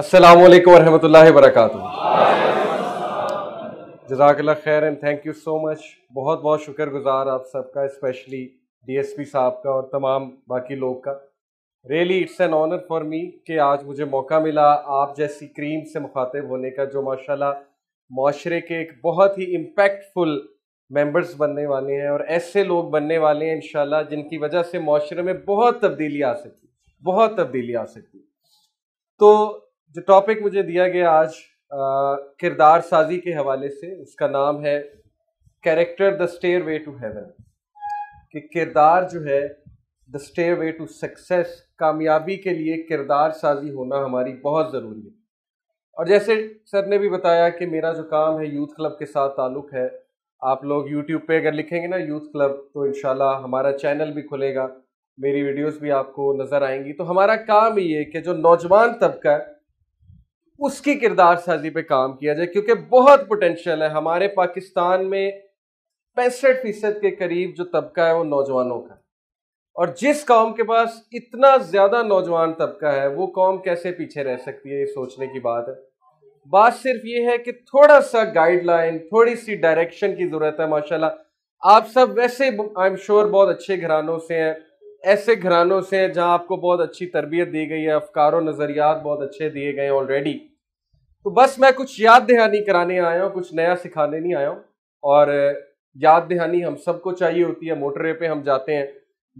अस्सलाम वालेकुम रहमतुल्लाहि वरकatuh जजाकल्ला खैर and thank you so much बहुत बहुत शुक्र गुज़ार आप सबका स्पेशली पी साहब का और तमाम बाकी लोग का really it's an honour for me कि आज मुझे मौका मिला आप जैसी क्रीम से मुखातिब होने का जो माशाल्लाह माशरे के एक बहुत ही इम्पेक्टफुल मेंबर्स बनने वाले हैं और ऐसे लोग बनने वाले हैं इन जिनकी वजह से माशरे में बहुत तब्दीली आ सकती बहुत तब्दीली आ सकती तो जो टॉपिक मुझे दिया गया आज किरदार साजी के हवाले से उसका नाम है character the stairway to heaven कि किरदार जो है the stairway to success कामयाबी के लिए किरदार साजी होना हमारी बहुत ज़रूरी है और जैसे सर ने भी बताया कि मेरा जो काम है यूथ क्लब के साथ ताल्लुक़ है आप लोग यूट्यूब पे अगर लिखेंगे ना यूथ क्लब तो इन हमारा चैनल भी खुलेगा मेरी वीडियोस भी आपको नज़र आएंगी तो हमारा काम ये है कि जो नौजवान तबका है उसकी किरदार साजी पे काम किया जाए क्योंकि बहुत पोटेंशियल है हमारे पाकिस्तान में पैंसठ फीसद के करीब जो तबका है वो नौजवानों का और जिस कौम के पास इतना ज़्यादा नौजवान तबका है वो कौम कैसे पीछे रह सकती है ये सोचने की बात है बात सिर्फ ये है कि थोड़ा सा गाइडलाइन थोड़ी सी डायरेक्शन की ज़रूरत है माशाल्लाह आप सब वैसे आई एम श्योर बहुत अच्छे घरानों से हैं ऐसे घरानों से हैं जहाँ आपको बहुत अच्छी तरबियत दी गई है अफकारो नज़रियात बहुत अच्छे दिए गए हैं ऑलरेडी तो बस मैं कुछ याद दहानी कराने आया हूँ कुछ नया सिखाने नहीं आया हूँ और याद दहानी हम सबको चाहिए होती है मोटरे पे हम जाते हैं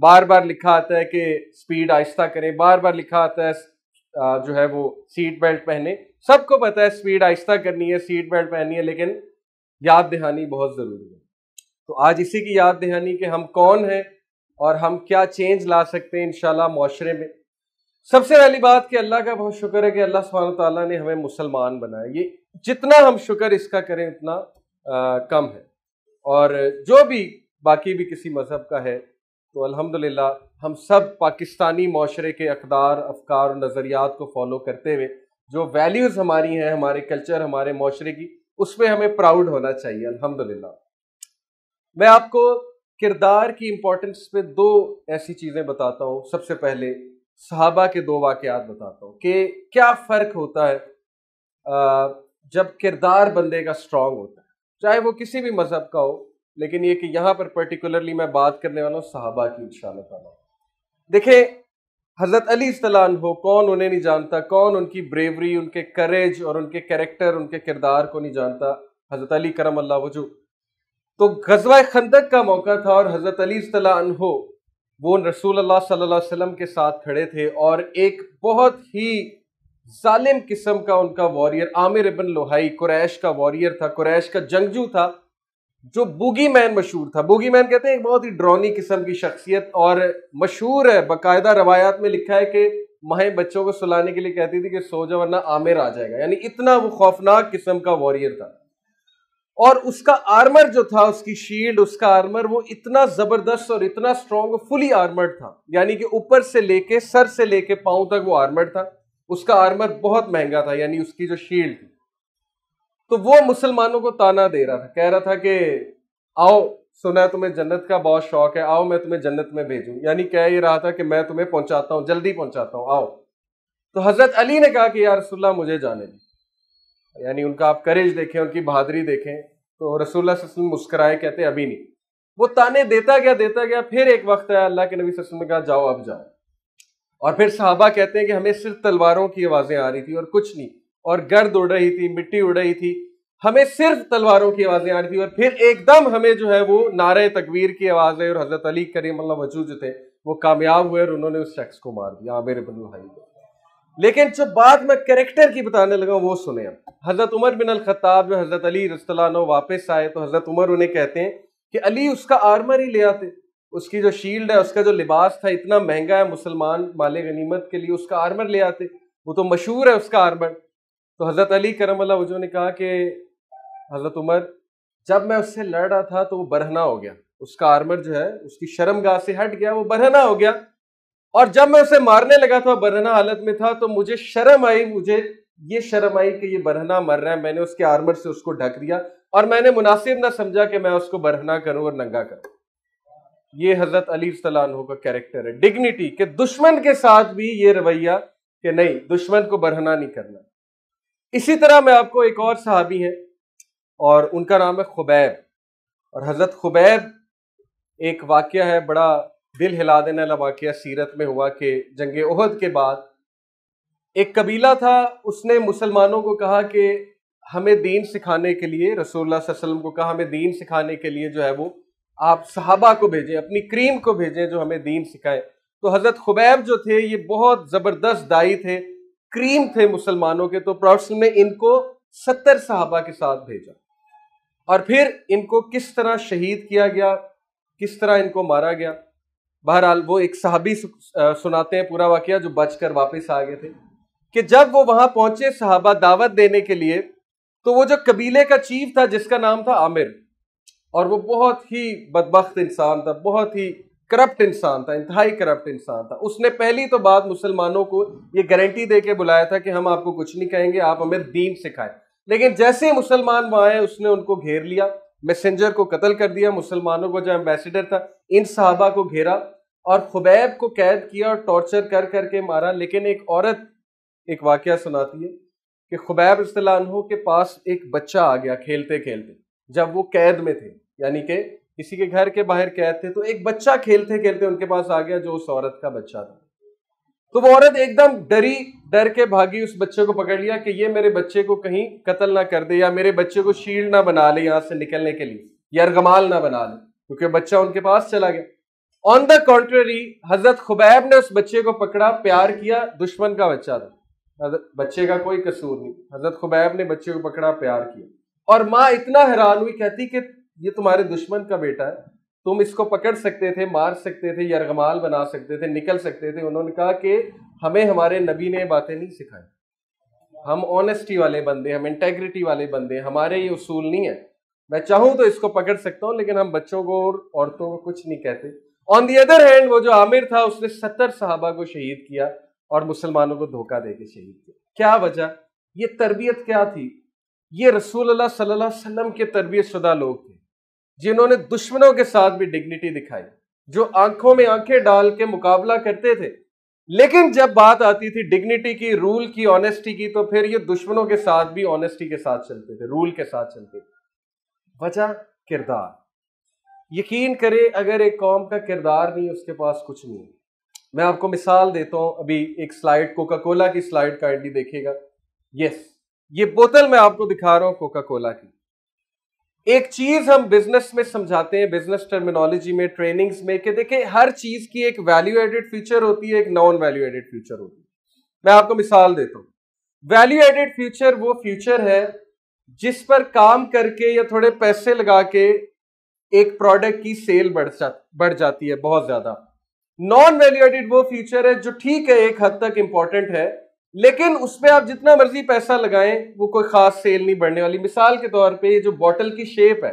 बार बार लिखा आता है कि स्पीड आहिस्ता करें बार बार लिखा आता है जो है वो सीट बेल्ट पहने सबको पता है स्पीड आहिस्ता करनी है सीट बेल्ट पहननी है लेकिन याद दहानी बहुत ज़रूरी है तो आज इसी की याद दहानी कि हम कौन हैं और हम क्या चेंज ला सकते हैं इन माशरे में सबसे पहली बात कि अल्लाह का बहुत शुक्र है कि अल्लाह सुबहान ताला ने हमें मुसलमान बनाया ये जितना हम शुक्र इसका करें उतना आ, कम है और जो भी बाकी भी किसी मज़हब का है तो अल्हम्दुलिल्लाह हम सब पाकिस्तानी माशरे के अकदार अफकार और नज़रियात को फॉलो करते हुए जो वैल्यूज़ हमारी हैं हमारे कल्चर हमारे माशरे की उस पर हमें प्राउड होना चाहिए अल्हम्दुलिल्लाह मैं आपको किरदार की इम्पोर्टेंस पे दो ऐसी चीज़ें बताता हूँ सबसे पहले सहाबा के दो वाकयात बताता हूँ कि क्या फ़र्क होता है जब किरदार बंदे का स्ट्रांग होता है चाहे वो किसी भी मज़हब का हो लेकिन ये कि यहाँ पर पर्टिकुलरली मैं बात करने वाला हूँ सहाबा की इन ताला देखें हज़रत अली सलान हो कौन उन्हें नहीं जानता कौन उनकी ब्रेवरी उनके करेज और उनके करेक्टर उनके किरदार को नहीं जानता हज़रत अली करम अल्लाह वजू तो गजवा खंदक का मौका था और हज़रत अली सलान हो वो रसूल अल्लाह सल्लल्लाहु अलैहि वसल्लम के साथ खड़े थे और एक बहुत ही जालिम किस्म का उनका warrior Amir ibn Luhai Quraish का वॉरियर था कुरैश का जंगजू था जो बूगी मैन मशहूर था बूगी मैन कहते हैं एक बहुत ही ड्रोनी किस्म की शख्सियत और मशहूर है बाकायदा रवायात में लिखा है कि माए बच्चों को सुलाने के लिए कहती थी कि सो जा वरना आमिर आ जाएगा यानी इतना वो खौफनाक किस्म का वॉरियर था और उसका आर्मर जो था उसकी शील्ड उसका आर्मर वो इतना जबरदस्त और इतना स्ट्रॉन्ग फुली आर्मर्ड था यानी कि ऊपर से लेके सर से लेके पाऊं तक वो आर्मर्ड था उसका आर्मर बहुत महंगा था यानी उसकी जो शील्ड थी तो वो मुसलमानों को ताना दे रहा था कह रहा था कि आओ सुना तुम्हें जन्नत का बहुत शौक है आओ मैं तुम्हें जन्नत में भेजू यानी कह ही रहा था कि मैं तुम्हें पहुंचाता हूं जल्दी पहुंचाता हूं आओ तो हजरत अली ने कहा कि यार रसुल्ला मुझे जाने दी यानी उनका आप करेज देखें उनकी बहादुरी देखें तो रसूल मुस्कराए कहते अभी नहीं वो ताने देता गया देता गया फिर एक वक्त आया अल्लाह के नबी वसल्लम ने कहा जाओ अब जाओ और फिर साहबा कहते हैं कि हमें सिर्फ तलवारों की आवाज़ें आ रही थी और कुछ नहीं और गर्द उड़ रही थी मिट्टी उड़ रही थी हमें सिर्फ तलवारों की आवाज़ें आ रही थी और फिर एकदम हमें जो है वो नारे तकबीर की आवाज़ें और हज़रत अली करीम वजू जो थे वो कामयाब हुए और उन्होंने उस शख्स को मार दिया आमिर बनुल हाई को लेकिन जब बात मैं कैरेक्टर की बताने लगा वो सुने हजरत उमर बिन खताब जो हजरत अली रसतलानो वापस आए तो हजरत उमर उन्हें कहते हैं कि अली उसका आर्मर ही ले आते उसकी जो शील्ड है उसका जो लिबास था इतना महंगा है मुसलमान माल गनीमत के लिए उसका आर्मर ले आते वो तो मशहूर है उसका आर्मर तो हज़रत अली करम वजू ने कहा कि हज़रत उमर जब मैं उससे लड़ रहा था तो वो बरहना हो गया उसका आर्मर जो है उसकी शर्मगाह से हट गया वो बरहना हो गया और जब मैं उसे मारने लगा था बरहना हालत में था तो मुझे शर्म आई मुझे ये शर्म आई कि ये बरहना मर रहा है मैंने उसके आर्मर से उसको ढक दिया और मैंने मुनासिब ना समझा कि मैं उसको बरहना करूं और नंगा करूं ये हजरत अली सलानों का कैरेक्टर है डिग्निटी के दुश्मन के साथ भी ये रवैया कि नहीं दुश्मन को बरहना नहीं करना इसी तरह मैं आपको एक और सहाबी है और उनका नाम है खुबैब और हजरत खुबैब एक वाक्य है बड़ा दिल हिला देने वाला वाक्य सीरत में हुआ कि जंग उहद के बाद एक कबीला था उसने मुसलमानों को कहा कि हमें दीन सिखाने के लिए रसोल्ला वसलम को कहा हमें दीन सिखाने के लिए जो है वो आप सहाबा को भेजें अपनी क्रीम को भेजें जो हमें दीन सिखाएं तो हज़रत खुबैब जो थे ये बहुत ज़बरदस्त दाई थे क्रीम थे मुसलमानों के तो प्रोफेसर ने इनको सत्तर साहबा के साथ भेजा और फिर इनको किस तरह शहीद किया गया किस तरह इनको मारा गया बहरहाल वो एक सहाबी सुनाते हैं पूरा वाक्य जो बचकर वापस आ गए थे कि जब वो वहां पहुंचे साहबा दावत देने के लिए तो वो जो कबीले का चीफ था जिसका नाम था आमिर और वो बहुत ही बदबخت इंसान था बहुत ही करप्ट इंसान था इंतहाई करप्ट इंसान था उसने पहली तो बात मुसलमानों को ये गारंटी दे के बुलाया था कि हम आपको कुछ नहीं कहेंगे आप हमें दीन सिखाएं लेकिन जैसे मुसलमान वहाँ आए उसने उनको घेर लिया मैसेंजर को कत्ल कर दिया मुसलमानों का जो एम्बेसडर था इन साहबा को घेरा और खुबैब को कैद किया और टॉर्चर कर करके मारा लेकिन एक औरत एक वाक्य सुनाती है कि खुबैब इस्तलानहों के पास एक बच्चा आ गया खेलते खेलते जब वो कैद में थे यानी कि किसी के घर के बाहर कैद थे तो एक बच्चा खेलते खेलते उनके पास आ गया जो उस औरत का बच्चा था तो वो औरत एकदम डरी डर के भागी उस बच्चे को पकड़ लिया कि ये मेरे बच्चे को कहीं कत्ल ना कर दे या मेरे बच्चे को शील्ड ना बना ले यहां से निकलने के लिए या अरगमाल ना बना ले क्योंकि बच्चा उनके पास चला गया ऑन द कॉन्ट्ररी हजरत खुबैब ने उस बच्चे को पकड़ा प्यार किया दुश्मन का बच्चा था बच्चे का कोई कसूर नहीं हजरत खुबैब ने बच्चे को पकड़ा प्यार किया और माँ इतना हैरान हुई कहती कि ये तुम्हारे दुश्मन का बेटा है तुम इसको पकड़ सकते थे मार सकते थे यरगमाल बना सकते थे निकल सकते थे उन्होंने कहा कि हमें हमारे नबी ने बातें नहीं सिखाई हम ऑनेस्टी वाले बंदे हम इंटेग्रिटी वाले बंदे हमारे ये उसूल नहीं है मैं चाहूँ तो इसको पकड़ सकता हूँ लेकिन हम बच्चों को और औरतों को कुछ नहीं कहते ऑन दी अदर हैंड वो जो आमिर था उसने सत्तर साहबा को शहीद किया और मुसलमानों को धोखा दे के शहीद किया क्या वजह ये तरबियत क्या थी ये रसूल सल्लाम के तरबियत शुदा लोग थे जिन्होंने दुश्मनों के साथ भी डिग्निटी दिखाई जो आंखों में आंखें डाल के मुकाबला करते थे लेकिन जब बात आती थी डिग्निटी की रूल की ऑनेस्टी की तो फिर ये दुश्मनों के साथ भी ऑनेस्टी के साथ चलते थे रूल के साथ चलते थे वजह किरदार यकीन करें अगर एक कौम का किरदार नहीं उसके पास कुछ नहीं मैं आपको मिसाल देता हूं अभी एक स्लाइड कोका कोला की स्लाइड का काइंडली देखेगा यस ये बोतल मैं आपको दिखा रहा हूं कोका कोला की एक चीज हम बिजनेस में समझाते हैं बिजनेस टर्मिनोलॉजी में ट्रेनिंग्स में कि देखिए हर चीज की एक वैल्यू एडेड फ्यूचर होती है एक नॉन वैल्यू एडेड फ्यूचर होती है मैं आपको मिसाल देता हूं वैल्यू एडेड फ्यूचर वो फ्यूचर है जिस पर काम करके या थोड़े पैसे लगा के एक प्रोडक्ट की सेल बढ़ जा बढ़ जाती है बहुत ज्यादा नॉन वैल्यू एडेड वो फ्यूचर है जो ठीक है एक हद तक इंपॉर्टेंट है लेकिन उसमें आप जितना मर्जी पैसा लगाएं वो कोई खास सेल नहीं बढ़ने वाली मिसाल के तौर पे ये जो बॉटल की शेप है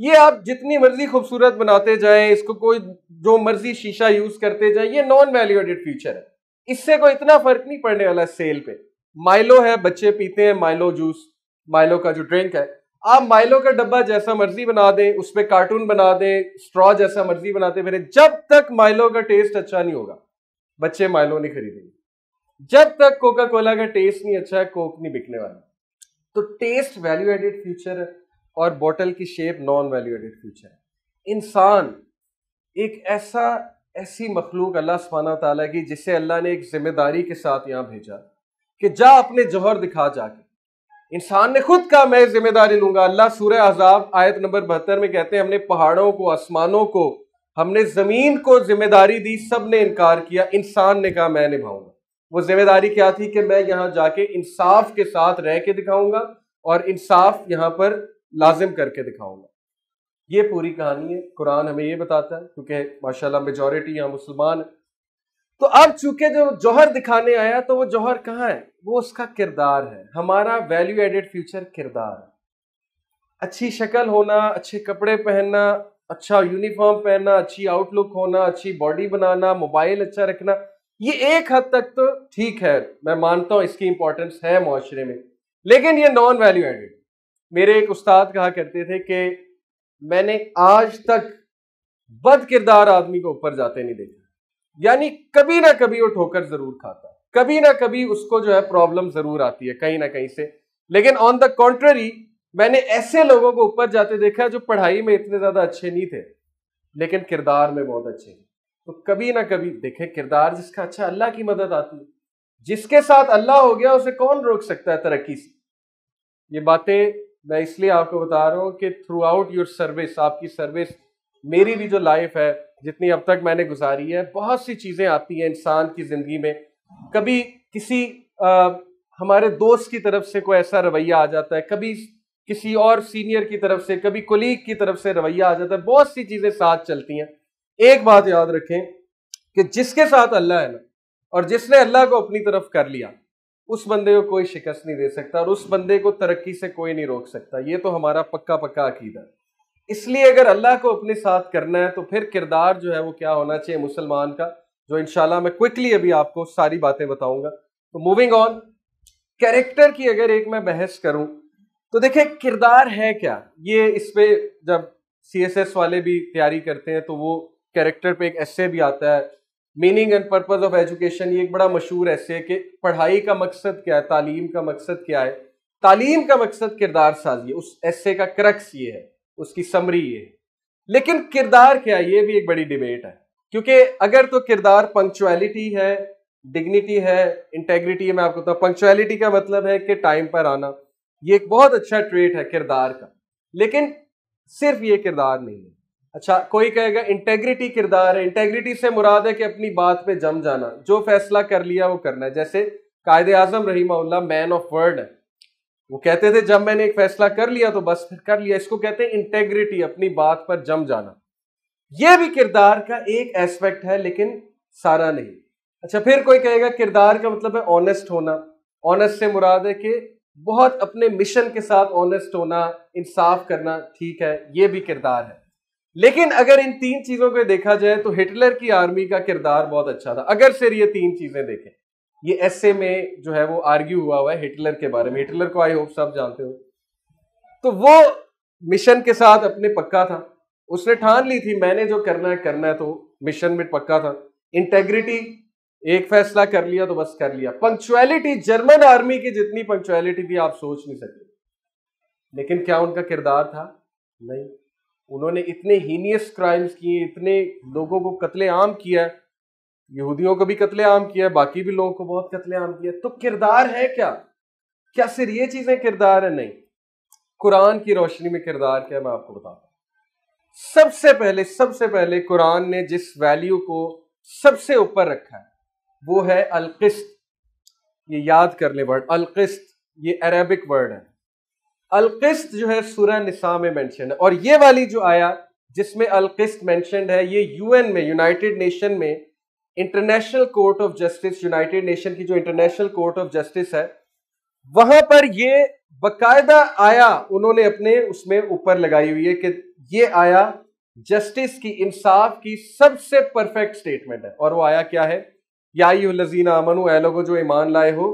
ये आप जितनी मर्जी खूबसूरत बनाते जाएं इसको कोई जो मर्जी शीशा यूज करते जाएं ये नॉन वैल्यू एडेड फीचर है इससे कोई इतना फर्क नहीं पड़ने वाला सेल पे माइलो है बच्चे पीते हैं माइलो जूस माइलो का जो ड्रिंक है आप माइलो का डब्बा जैसा मर्जी बना दें उस पर कार्टून बना दें स्ट्रॉ जैसा मर्जी बनाते फिर जब तक माइलो का टेस्ट अच्छा नहीं होगा बच्चे माइलो नहीं खरीदेंगे जब तक कोका कोला का टेस्ट नहीं अच्छा है कोक नहीं बिकने वाला तो टेस्ट वैल्यू एडेड फ्यूचर है और बॉटल की shape non value added future है इंसान एक ऐसा ऐसी मखलूक अल्लाह सुबहाना तला की जिसे अल्लाह ने एक जिम्मेदारी के साथ यहां भेजा कि जा अपने जौहर दिखा जाके इंसान ने खुद कहा मैं जिम्मेदारी लूंगा अल्लाह सूर आजाब आयत नंबर बहत्तर में कहते हैं हमने पहाड़ों को आसमानों को हमने जमीन को जिम्मेदारी दी सब ने इनकार किया इंसान ने कहा मैं निभाऊंगा वो जिम्मेदारी क्या थी कि मैं यहाँ जाके इंसाफ के साथ रह के दिखाऊंगा और इंसाफ यहाँ पर लाजिम करके दिखाऊंगा ये पूरी कहानी है कुरान हमें ये बताता है क्योंकि माशाल्लाह मेजोरिटी यहाँ मुसलमान तो अब चूंकि जो जौहर दिखाने आया तो वो जौहर कहाँ है वो उसका किरदार है हमारा वैल्यू एडेड फ्यूचर किरदार है अच्छी शक्ल होना अच्छे कपड़े पहनना अच्छा यूनिफॉर्म पहनना अच्छी आउटलुक होना अच्छी बॉडी बनाना मोबाइल अच्छा रखना ये एक हद तक तो ठीक है मैं मानता हूं इसकी इंपॉर्टेंस है माशरे में लेकिन ये नॉन वैल्यू एडेड मेरे एक उस्ताद कहा करते थे कि मैंने आज तक बद किरदार आदमी को ऊपर जाते नहीं देखा यानी कभी ना कभी वो ठोकर जरूर खाता है कभी ना कभी उसको जो है प्रॉब्लम जरूर आती है कहीं ना कहीं से लेकिन ऑन द कॉन्ट्ररी मैंने ऐसे लोगों को ऊपर जाते देखा जो पढ़ाई में इतने ज्यादा अच्छे नहीं थे लेकिन किरदार में बहुत अच्छे थे तो कभी ना कभी देखे किरदार जिसका अच्छा अल्लाह की मदद आती है जिसके साथ अल्लाह हो गया उसे कौन रोक सकता है तरक्की से ये बातें मैं इसलिए आपको बता रहा हूँ कि थ्रू आउट योर सर्विस आपकी सर्विस मेरी भी जो लाइफ है जितनी अब तक मैंने गुजारी है बहुत सी चीज़ें आती हैं इंसान की ज़िंदगी में कभी किसी आ, हमारे दोस्त की तरफ से कोई ऐसा रवैया आ जाता है कभी किसी और सीनियर की तरफ से कभी कोलीग की तरफ से रवैया आ जाता है बहुत सी चीज़ें साथ चलती हैं एक बात याद रखें कि जिसके साथ अल्लाह है ना और जिसने अल्लाह को अपनी तरफ कर लिया उस बंदे को कोई शिकस्त नहीं दे सकता और उस बंदे को तरक्की से कोई नहीं रोक सकता ये तो हमारा पक्का पक्का अकीदा है इसलिए अगर अल्लाह को अपने साथ करना है तो फिर किरदार जो है वो क्या होना चाहिए मुसलमान का जो इनशाला मैं क्विकली अभी आपको सारी बातें बताऊंगा तो मूविंग ऑन कैरेक्टर की अगर एक मैं बहस करूं तो देखिए किरदार है क्या ये इस पर जब सी वाले भी तैयारी करते हैं तो वो कैरेक्टर पे एक ऐसे भी आता है meaning and purpose of education ये एक बड़ा मशहूर ऐसे है कि पढ़ाई का मकसद क्या है तालीम का मकसद क्या है तालीम का मकसद किरदार साजी उस ऐसे का क्रक्स ये है उसकी समरी ये है लेकिन किरदार क्या है ये भी एक बड़ी डिबेट है क्योंकि अगर तो किरदार पंक्चुअलिटी है डिग्निटी है इंटेग्रिटी है मैं आपको बताऊँ पंक्चुअलिटी का मतलब है कि टाइम पर आना ये एक बहुत अच्छा ट्रेट है किरदार का लेकिन सिर्फ ये किरदार नहीं है अच्छा कोई कहेगा इंटेग्रिटी किरदार है इंटेग्रिटी से मुराद है कि अपनी बात पे जम जाना जो फैसला कर लिया वो करना है जैसे कायद आजम रही मैन ऑफ वर्ड है वो कहते थे जब मैंने एक फैसला कर लिया तो बस फिर कर लिया इसको कहते हैं इंटेग्रिटी अपनी बात पर जम जाना यह भी किरदार का एक एस्पेक्ट है लेकिन सारा नहीं अच्छा फिर कोई कहेगा किरदार का मतलब है ऑनेस्ट होना ऑनेस्ट से मुराद है कि बहुत अपने मिशन के साथ ऑनेस्ट होना इंसाफ करना ठीक है ये भी किरदार है लेकिन अगर इन तीन चीजों को देखा जाए तो हिटलर की आर्मी का किरदार बहुत अच्छा था अगर सिर ये तीन चीजें देखें ये ऐसे में जो है वो आर्ग्यू हुआ हुआ है हिटलर के बारे में हिटलर को आई होप सब जानते हो तो वो मिशन के साथ अपने पक्का था उसने ठान ली थी मैंने जो करना है करना है तो मिशन में पक्का था इंटेग्रिटी एक फैसला कर लिया तो बस कर लिया पंक्चुअलिटी जर्मन आर्मी की जितनी पंक्चुअलिटी थी आप सोच नहीं सकते लेकिन क्या उनका किरदार था नहीं उन्होंने इतने हीनियस क्राइम्स किए इतने लोगों को कत्ले आम किया है यहूदियों को भी कत्ले आम किया है बाकी भी लोगों को बहुत कत्ले आम किया तो किरदार है क्या क्या सिर्फ ये चीजें किरदार है नहीं कुरान की रोशनी में किरदार क्या मैं आपको बताता हूं सबसे पहले सबसे पहले कुरान ने जिस वैल्यू को सबसे ऊपर रखा है वो है अलकिस्त ये याद कर ले वर्ड अलकिस्त ये अरेबिक वर्ड है अलकिस्त जो है सूरह निसा में मैंशन है और ये वाली जो आया जिसमें अलकिस्त मैंशन है ये यूएन में यूनाइटेड नेशन में International Court of Justice United Nation की जो इंटरनेशनल कोर्ट ऑफ जस्टिस है वहां पर ये बकायदा आया उन्होंने अपने उसमें ऊपर लगाई हुई है कि ये आया जस्टिस की इंसाफ की सबसे परफेक्ट स्टेटमेंट है और वो आया क्या है याई लजीना अमन ए लोगों जो ईमान लाए हो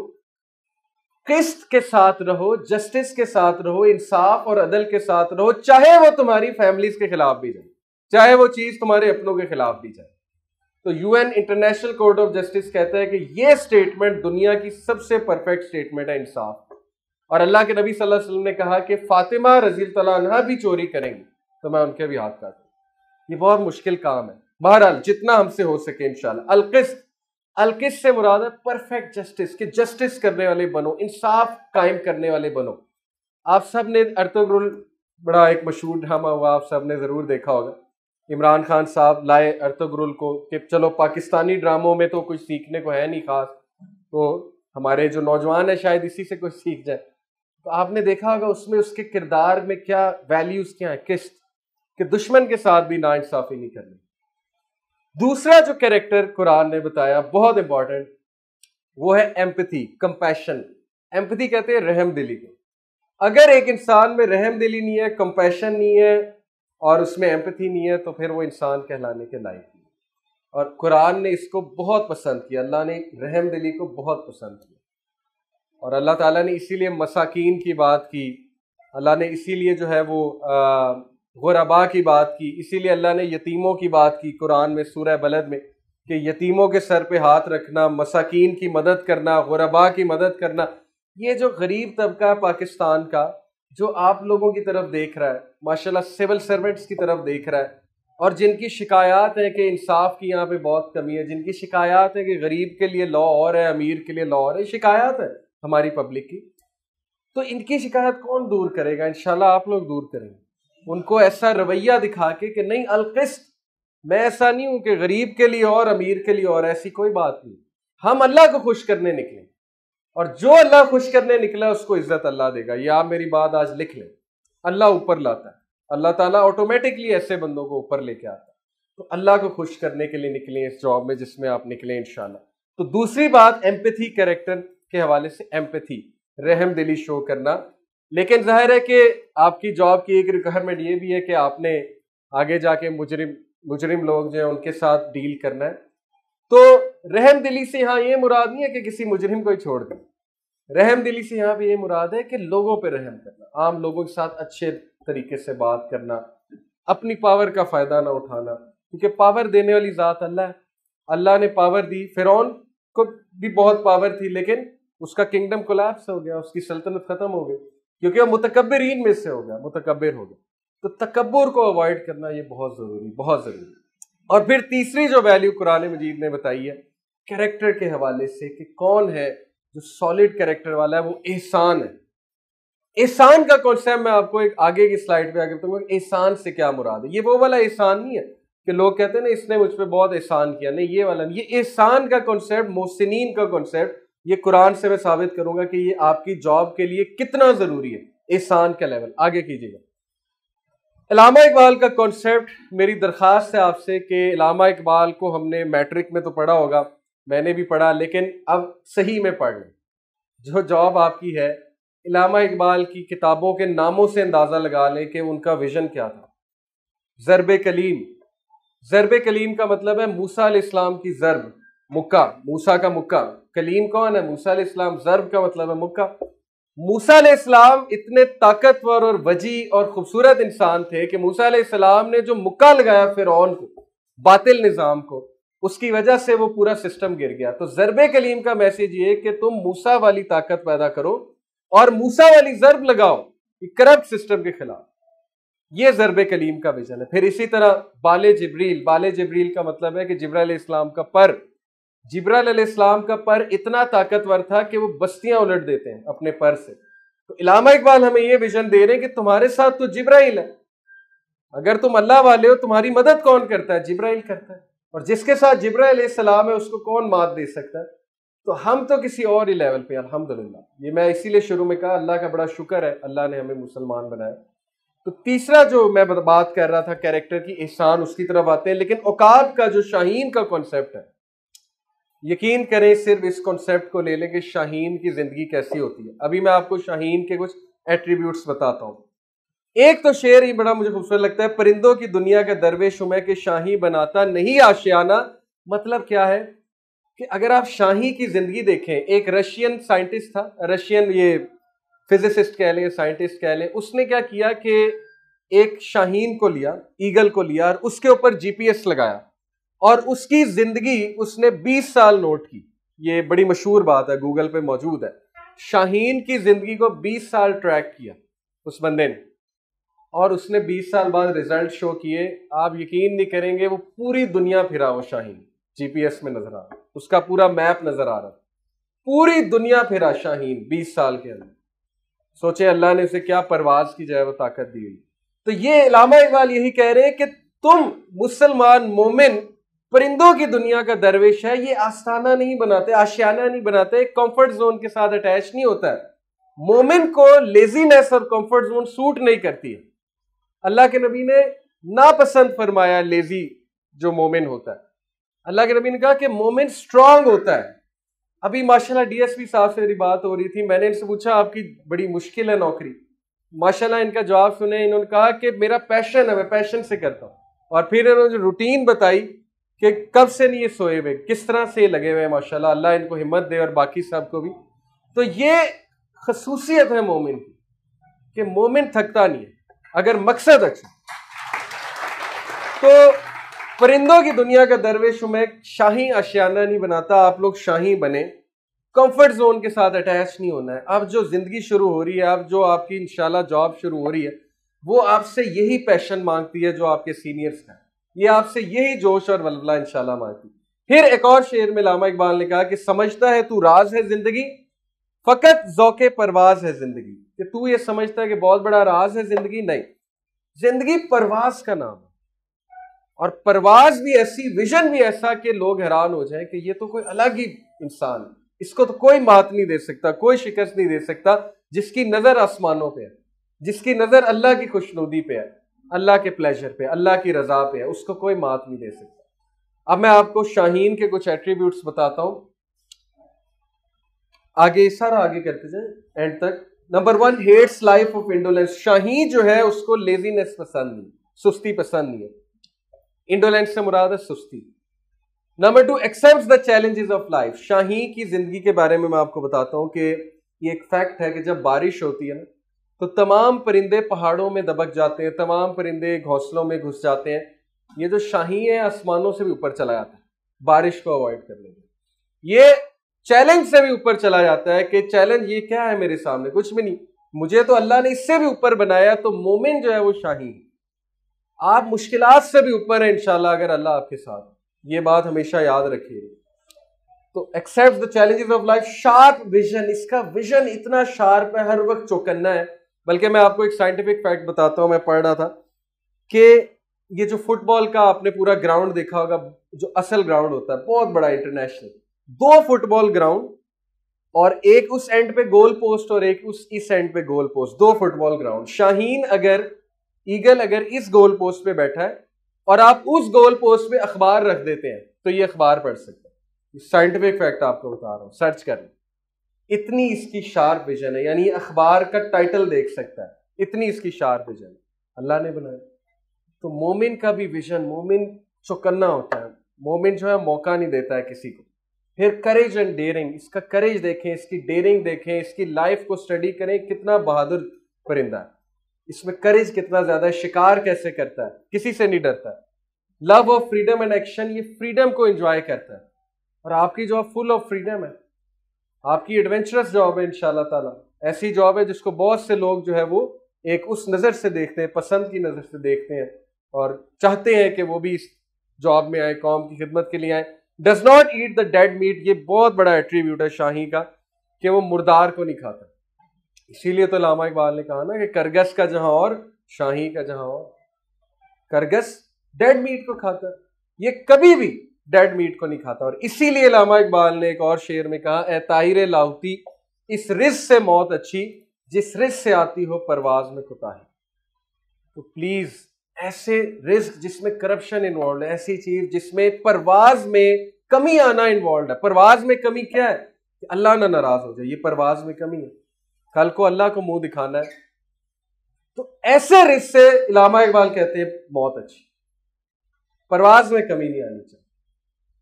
किस्त के साथ रहो जस्टिस के साथ रहो इंसाफ और अदल के साथ रहो चाहे वो तुम्हारी फैमिलीज के खिलाफ भी जाए चाहे वो चीज तुम्हारे अपनों के खिलाफ भी जाए तो UN International Court of Justice कहता है कि ये स्टेटमेंट दुनिया की सबसे परफेक्ट स्टेटमेंट है इंसाफ और अल्लाह के नबी सल्लल्लाहु अलैहि वसल्लम ने कहा कि फातिमा रजील तला भी चोरी करेंगी तो मैं उनके भी हाथ काटू ये बहुत मुश्किल काम है बहरहाल जितना हमसे हो सके इनशाला अलकिस्त अलकिस से मुराद है परफेक्ट जस्टिस के जस्टिस करने वाले बनो इंसाफ कायम करने वाले बनो आप सब ने अर्तुगरुल बड़ा एक मशहूर ड्रामा हुआ आप सब ने ज़रूर देखा होगा इमरान खान साहब लाए अर्तुगरुल को कि चलो पाकिस्तानी ड्रामों में तो कुछ सीखने को है नहीं खास तो हमारे जो नौजवान है शायद इसी से कुछ सीख जाए तो आपने देखा होगा उसमें उसके किरदार में क्या वैल्यूज़ क्या है किस्त कि दुश्मन के साथ भी नाइंसाफ़ी नहीं करनी दूसरा जो कैरेक्टर कुरान ने बताया बहुत इंपॉर्टेंट वो है एम्पथी कंपैशन एम्पथी कहते हैं रहम दिली को अगर एक इंसान में रहम दिली नहीं है कंपैशन नहीं है और उसमें एम्पथी नहीं है तो फिर वो इंसान कहलाने के लायक नहीं और कुरान ने इसको बहुत पसंद किया अल्लाह ने रहम दिली को बहुत पसंद किया और अल्लाह ताला ने इसीलिए मसाकिन की बात की अल्लाह ने इसीलिए जो है वो आ, गुरबा की बात की इसीलिए अल्लाह ने यतीमों की बात की कुरान में सूरह बलद में कि यतीमों के सर पे हाथ रखना मसाकिन की मदद करना गुरबा की मदद करना ये जो गरीब तबका है पाकिस्तान का जो आप लोगों की तरफ देख रहा है माशाल्लाह सिविल सर्वेंट्स की तरफ देख रहा है और जिनकी शिकायत है कि इंसाफ की यहाँ पे बहुत कमी है जिनकी शिकायत है कि गरीब के लिए लॉ और है अमीर के लिए लॉ और है शिकायत है हमारी पब्लिक की तो इनकी शिकायत कौन दूर करेगा इन आप लोग दूर करेंगे उनको ऐसा रवैया दिखा के कि नहीं अलकिस्त मैं ऐसा नहीं हूं कि गरीब के लिए और अमीर के लिए और ऐसी कोई बात नहीं हम अल्लाह को खुश करने निकले और जो अल्लाह खुश करने निकला उसको इज्जत अल्लाह देगा ये आप मेरी बात आज लिख लें अल्लाह ऊपर लाता है अल्लाह ताला ऑटोमेटिकली ऐसे बंदों को ऊपर लेके आता है तो अल्लाह को खुश करने के लिए निकले इस जॉब में जिसमें आप निकलें इंशाल्लाह तो दूसरी बात एम्पथी कैरेक्टर के हवाले से एम्पथी रहम दिली शो करना लेकिन जाहिर है कि आपकी जॉब की एक रिक्वायरमेंट ये भी है कि आपने आगे जाके मुजरिम मुजरिम लोग जो हैं उनके साथ डील करना है तो रहम दिली से यहाँ ये मुराद नहीं है कि किसी मुजरिम को ही छोड़ दें रहम दिली से यहाँ पे ये मुराद है कि लोगों पर रहम करना आम लोगों के साथ अच्छे तरीके से बात करना अपनी पावर का फ़ायदा ना उठाना क्योंकि पावर देने वाली ज़ात अल्लाह है अल्लाह ने पावर दी फिरौन को भी बहुत पावर थी लेकिन उसका किंगडम कोलैप्स हो गया उसकी सल्तनत ख़त्म हो गई क्योंकि मुतकबर मुतकबरीन में से हो गया मुतकबर हो गया तो तकबर को अवॉइड करना ये बहुत ज़रूरी बहुत ज़रूरी और फिर तीसरी जो वैल्यू कुरान मजीद ने बताई है कैरेक्टर के हवाले से कि कौन है जो सॉलिड कैरेक्टर वाला है वो एहसान है एहसान का कॉन्सेप्ट मैं आपको एक आगे की स्लाइड पे आगे बताऊंगा एहसान से क्या मुराद है ये वो वाला एहसान नहीं है कि लोग कहते हैं ना इसने मुझ पर बहुत एहसान किया नहीं ये वाला नहीं ये एहसान का कॉन्सेप्ट मोहसिन का कॉन्सेप्ट ये कुरान से मैं साबित करूंगा कि ये आपकी जॉब के लिए कितना ज़रूरी है एहसान का लेवल आगे कीजिएगा इलामा इकबाल का कॉन्सेप्ट मेरी दरख्वास्त है आपसे कि इलामा इकबाल को हमने मैट्रिक में तो पढ़ा होगा मैंने भी पढ़ा लेकिन अब सही में पढ़ लें जो जॉब आपकी है इलामा इकबाल की किताबों के नामों से अंदाज़ा लगा लें कि उनका विज़न क्या था ज़रब कलीम ज़रब कलीम का मतलब है मूसा इस्लाम की ज़रब मुक्का मूसा का मुक्का कलीम कौन है मूसा इस्लाम जरब का मतलब है मुक्का मूसा इस्लाम इतने ताकतवर और वजी और खूबसूरत इंसान थे कि मूसा इस्लाम ने जो मुक्का लगाया फिर को बातिल निज़ाम को उसकी वजह से वो पूरा सिस्टम गिर गया तो जरब कलीम का मैसेज ये कि तुम मूसा वाली ताकत पैदा करो और मूसा वाली जरब लगाओ करप्ट सिस्टम के खिलाफ ये जरब कलीम का विजन है फिर इसी तरह बाले जबरील बाले जबरील का मतलब है कि जबरा इस्लाम का पर जिब्राल इस्लाम का पर इतना ताकतवर था कि वो बस्तियां उलट देते हैं अपने पर से तो इलामा इकबाल हमें ये विजन दे रहे हैं कि तुम्हारे साथ तो जिब्राइल है अगर तुम अल्लाह वाले हो तुम्हारी मदद कौन करता है जिब्राइल करता है और जिसके साथ जिब्राइल है उसको कौन मात दे सकता है तो हम तो किसी और ही लेवल पे अल्हम्दुलिल्लाह ये मैं इसीलिए शुरू में कहा अल्लाह का बड़ा शुक्र है अल्लाह ने हमें मुसलमान बनाया तो तीसरा जो मैं बात कर रहा था कैरेक्टर की एहसान उसकी तरफ आते हैं लेकिन औकात का जो शाहीन का कॉन्सेप्ट है यकीन करें सिर्फ इस कॉन्सेप्ट को ले लें कि शाहीन की ज़िंदगी कैसी होती है अभी मैं आपको शाहीन के कुछ एट्रीब्यूट्स बताता हूँ एक तो शेर ही बड़ा मुझे खूबसूरत लगता है परिंदों की दुनिया का दरवेश हूं मैं कि शाही बनाता नहीं आशियाना मतलब क्या है कि अगर आप शाही की ज़िंदगी देखें एक रशियन साइंटिस्ट था रशियन ये फिजिसिस्ट कह लें साइंटिस्ट कह लें उसने क्या किया कि एक शाहीन को लिया ईगल को लिया और उसके ऊपर जीपीएस लगाया और उसकी जिंदगी उसने 20 साल नोट की ये बड़ी मशहूर बात है गूगल पे मौजूद है शाहीन की जिंदगी को 20 साल ट्रैक किया उस बंदे ने और उसने 20 साल बाद रिजल्ट शो किए आप यकीन नहीं करेंगे वो पूरी दुनिया फिरा वो शाहीन जीपीएस में नजर आ रहा उसका पूरा मैप नजर आ रहा पूरी दुनिया फिरा शाहीन 20 साल के अंदर सोचे अल्लाह ने उसे क्या परवाज की जाए वो ताकत दी हुई तो ये इलामा इकबाल यही कह रहे हैं कि तुम मुसलमान मोमिन परिंदों की दुनिया का दरवेश है ये आस्थाना नहीं बनाते आशियाना नहीं बनाते कंफर्ट जोन के साथ अटैच नहीं होता है मोमिन को लेजीनेस और कंफर्ट जोन सूट नहीं करती है अल्लाह के नबी ने नापसंद फरमाया लेजी जो मोमिन होता है अल्लाह के नबी ने कहा कि मोमिन स्ट्रांग होता है अभी माशाल्लाह डीएसपी साहब से मेरी बात हो रही थी मैंने इनसे पूछा आपकी बड़ी मुश्किल है नौकरी माशाल्लाह इनका जवाब सुने इन्होंने कहा कि मेरा पैशन है मैं पैशन से करता हूँ और फिर इन्होंने जो रूटीन बताई कि कब से नहीं ये सोए हुए किस तरह से ये लगे हुए हैं माशाल्लाह अल्लाह इनको हिम्मत दे और बाकी सब को भी तो ये खसूसियत है मोमिन की कि मोमिन थकता नहीं है अगर मकसद अच्छा तो परिंदों की दुनिया का दरवेश में शाही आशियाना नहीं बनाता आप लोग शाही बने कंफर्ट जोन के साथ अटैच नहीं होना है अब जो ज़िंदगी शुरू हो रही है अब जो आपकी इंशाल्लाह जॉब शुरू हो रही है वो आपसे यही पैशन मांगती है जो आपके सीनियर्स हैं ये आपसे यही जोश और वलवला इंशाल्लाह मांगती फिर एक और शेर में लामा इकबाल ने कहा कि समझता है तू राज है जिंदगी फकत जोके परवाज है जिंदगी कि तू ये समझता है कि बहुत बड़ा राज है जिंदगी नहीं जिंदगी परवाज का नाम है और परवाज भी ऐसी विजन भी ऐसा कि लोग हैरान हो जाए कि ये तो कोई अलग ही इंसान है इसको तो कोई मात नहीं दे सकता कोई शिकस्त नहीं दे सकता जिसकी नजर आसमानों पर है जिसकी नजर अल्लाह की खुशनुदी पे है अल्लाह के प्लेजर पे अल्लाह की रज़ा पे है उसको कोई मात नहीं दे सकता अब मैं आपको शाहीन के कुछ एट्रीब्यूट्स बताता हूं आगे सारा आगे करते जाए एंड तक number one hates life of indolence शाहीन जो है उसको लेजीनेस पसंद नहीं सुस्ती पसंद नहीं है इंडोलेंस से मुराद है सुस्ती number two accept the challenges of life शाही की जिंदगी के बारे में मैं आपको बताता हूं कि ये एक फैक्ट है कि जब बारिश होती है ना तो तमाम परिंदे पहाड़ों में दबक जाते हैं तमाम परिंदे घोंसलों में घुस जाते हैं ये जो शाही है आसमानों से भी ऊपर चला जाता है बारिश को अवॉइड करने के ये चैलेंज से भी ऊपर चला जाता है कि चैलेंज ये क्या है मेरे सामने कुछ भी नहीं मुझे तो अल्लाह ने इससे भी ऊपर बनाया तो मोमिन जो है वो शाही है आप मुश्किल से भी ऊपर है इनशाला अगर अल्लाह आपके साथ ये बात हमेशा याद रखिए तो accept the challenges of life sharp vision इसका विजन इतना शार्प है हर वक्त चौकन्ना है बल्कि मैं आपको एक साइंटिफिक फैक्ट बताता हूँ मैं पढ़ रहा था कि ये जो फुटबॉल का आपने पूरा ग्राउंड देखा होगा जो असल ग्राउंड होता है बहुत बड़ा इंटरनेशनल दो फुटबॉल ग्राउंड और एक उस एंड पे गोल पोस्ट और एक उस इस एंड पे गोल पोस्ट दो फुटबॉल ग्राउंड शाहीन अगर ईगल अगर इस गोल पोस्ट पे बैठा है और आप उस गोल पोस्ट पे अखबार रख देते हैं तो ये अखबार पढ़ सकते हैं साइंटिफिक फैक्ट आपको बता रहा हूँ सर्च कर लें इतनी इसकी शार्प विजन है यानी अखबार का टाइटल देख सकता है इतनी इसकी शार्प विजन है अल्लाह ने बनाया तो मोमिन का भी विजन मोमिन चौकन्ना होता है मोमिन जो है मौका नहीं देता है किसी को फिर करेज एंड डेयरिंग इसका करेज देखें इसकी डेयरिंग देखें इसकी लाइफ को स्टडी करें कितना बहादुर परिंदा है इसमें करेज कितना ज्यादा है शिकार कैसे करता है किसी से नहीं डरता love of freedom and action ये फ्रीडम को एंजॉय करता है और आपकी जो फुल ऑफ फ्रीडम है आपकी एडवेंचरस जॉब है इन ताला ऐसी जॉब है जिसको बहुत से लोग जो है वो एक उस नज़र से देखते हैं पसंद की नज़र से देखते हैं और चाहते हैं कि वो भी इस जॉब में आए कौम की खिदमत के लिए आए does not eat the dead meat ये बहुत बड़ा एट्रीब्यूट है शाही का कि वो मुर्दार को नहीं खाता इसीलिए तो लामा इकबाल ने कहा ना कि करगस का जहां और शाही का जहां और करगस डेड मीट को खाता ये कभी भी डेड मीट को नहीं खाता और इसीलिए लामा इकबाल ने एक और शेर में कहा ए ताहिर लाउती इस रिज से मौत अच्छी जिस रिस से आती हो परवाज में कुताही तो प्लीज ऐसे रिस्क जिसमें करप्शन इन्वॉल्व है ऐसी चीज जिसमें परवाज में कमी आना इन्वॉल्व है परवाज में कमी क्या है कि अल्लाह ना नाराज हो जाए ये परवाज में कमी है कल को अल्लाह को मुंह दिखाना है तो ऐसे रिस्क से इलामा इकबाल कहते हैं मौत अच्छी परवाज में कमी नहीं आनी चाहिए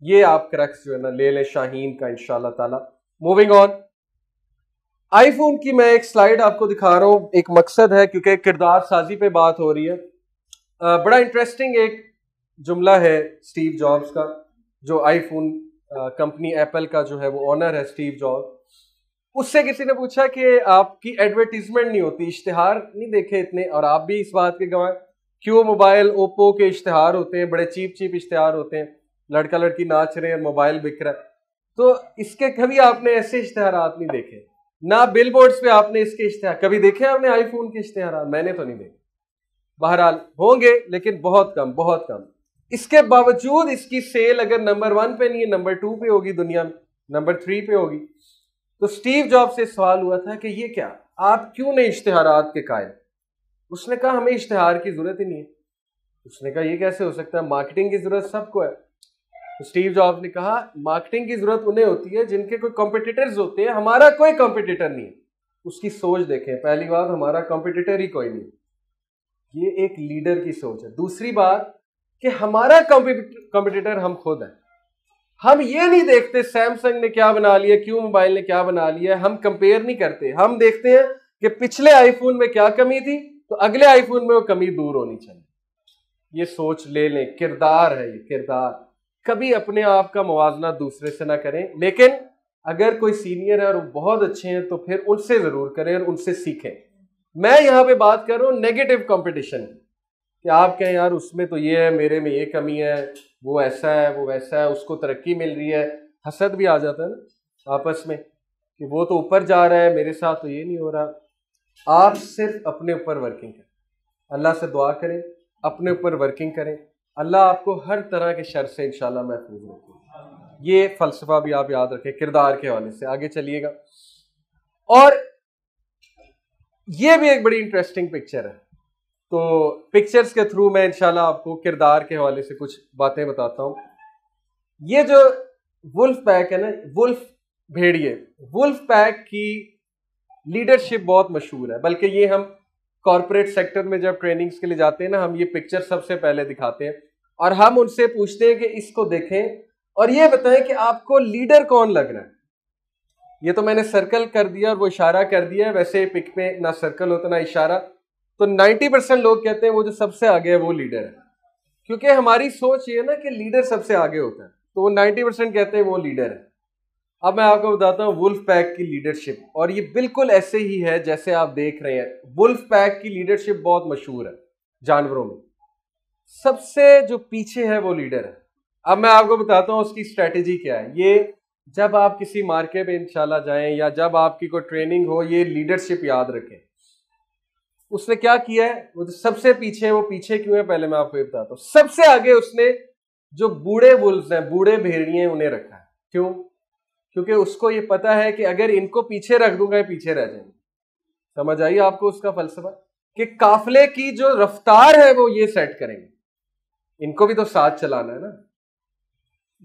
ये आप क्रक्स जो है ना ले लें शाहीन का इन ताला मूविंग ऑन आईफोन की मैं एक स्लाइड आपको दिखा रहा हूं एक मकसद है क्योंकि किरदार साजी पे बात हो रही है बड़ा इंटरेस्टिंग एक जुमला है स्टीव जॉब्स का जो आईफोन कंपनी एप्पल का जो है वो ऑनर है स्टीव जॉब उससे किसी ने पूछा कि आपकी एडवर्टीजमेंट नहीं होती इश्तिहार नहीं देखे इतने और आप भी इस बात के गवाह क्यों मोबाइल ओप्पो के इश्तिहार होते हैं बड़े चीप चीप इश्तिहार होते हैं लड़का लड़की नाच रहे हैं मोबाइल बिक रहा है तो इसके कभी आपने ऐसे इश्तेहार नहीं देखे ना बिल बोर्ड्स पे आपने इसके इश्तेहार कभी देखे आपने आईफोन के इश्तेहार मैंने तो नहीं देखे बहरहाल होंगे लेकिन बहुत कम बहुत कम इसके बावजूद इसकी सेल अगर नंबर वन पे नहीं है नंबर टू पे होगी दुनिया में नंबर थ्री पे होगी तो स्टीव जॉब से सवाल हुआ था कि ये क्या आप क्यों नहीं इश्तेहार के कायल उसने कहा हमें इश्तेहार की ज़रूरत ही नहीं है उसने कहा ये कैसे हो सकता है मार्केटिंग की ज़रूरत सबको है तो स्टीव जॉब्स ने कहा मार्केटिंग की जरूरत उन्हें होती है जिनके कोई कॉम्पिटिटर्स होते हैं हमारा कोई कॉम्पिटिटर नहीं उसकी सोच देखें पहली बात हमारा कॉम्पिटिटर ही कोई नहीं ये एक लीडर की सोच है दूसरी बात कि हमारा कॉम्पिटिटर हम खुद हैं हम ये नहीं देखते सैमसंग ने क्या बना लिया क्यों मोबाइल ने क्या बना लिया हम कंपेयर नहीं करते हम देखते हैं कि पिछले आईफोन में क्या कमी थी तो अगले आईफोन में वो कमी दूर होनी चाहिए ये सोच ले लें किरदार है ये किरदार कभी अपने आप का मुवजना दूसरे से ना करें लेकिन अगर कोई सीनियर है और बहुत अच्छे हैं तो फिर उनसे ज़रूर करें और उनसे सीखें मैं यहाँ पे बात कर रहा हूँ नेगेटिव कंपटीशन कि आप कहें यार उसमें तो ये है मेरे में ये कमी है वो ऐसा है वो वैसा है उसको तरक्की मिल रही है हसद भी आ जाता है ना आपस में कि वो तो ऊपर जा रहा है मेरे साथ तो ये नहीं हो रहा आप सिर्फ अपने ऊपर वर्किंग करें अल्लाह से दुआ करें अपने ऊपर वर्किंग करें अल्लाह आपको हर तरह के शर से इनशाला महफूज रखे ये फलसफा भी आप याद रखें किरदार के हवाले से आगे चलिएगा और ये भी एक बड़ी इंटरेस्टिंग पिक्चर है तो पिक्चर्स के थ्रू मैं इंशाल्लाह आपको किरदार के हवाले से कुछ बातें बताता हूं ये जो वुल्फ पैक है ना वुल्फ भेड़िए वुल्फ पैक की लीडरशिप बहुत मशहूर है बल्कि ये हम कॉरपोरेट सेक्टर में जब ट्रेनिंग्स के लिए जाते हैं ना हम ये पिक्चर सबसे पहले दिखाते हैं और हम उनसे पूछते हैं कि इसको देखें और ये बताएं कि आपको लीडर कौन लग रहा है ये तो मैंने सर्कल कर दिया और वो इशारा कर दिया है वैसे पिक में ना सर्कल होता तो ना इशारा तो 90 परसेंट लोग कहते हैं वो जो सबसे आगे है वो लीडर है क्योंकि हमारी सोच ये है ना कि लीडर सबसे आगे होता है तो वो 90 परसेंट कहते हैं वो लीडर है अब मैं आपको बताता हूँ वुल्फ पैक की लीडरशिप और ये बिल्कुल ऐसे ही है जैसे आप देख रहे हैं वुल्फ पैक की लीडरशिप बहुत मशहूर है जानवरों में सबसे जो पीछे है वो लीडर है अब मैं आपको बताता हूँ उसकी स्ट्रेटेजी क्या है ये जब आप किसी मार्केट में इंशाल्लाह जाएं या जब आपकी कोई ट्रेनिंग हो ये लीडरशिप याद रखें उसने क्या किया है वो तो सबसे पीछे है वो पीछे क्यों है पहले मैं आपको ये बताता हूँ सबसे आगे उसने जो बूढ़े वुल्फ हैं बूढ़े भेड़िए उन्हें रखा है क्यों क्योंकि उसको ये पता है कि अगर इनको पीछे रख दूंगा ये पीछे रह जाएंगे समझ आइए आपको उसका फलसफा कि काफले की जो रफ्तार है वो ये सेट करेंगे इनको भी तो साथ चलाना है ना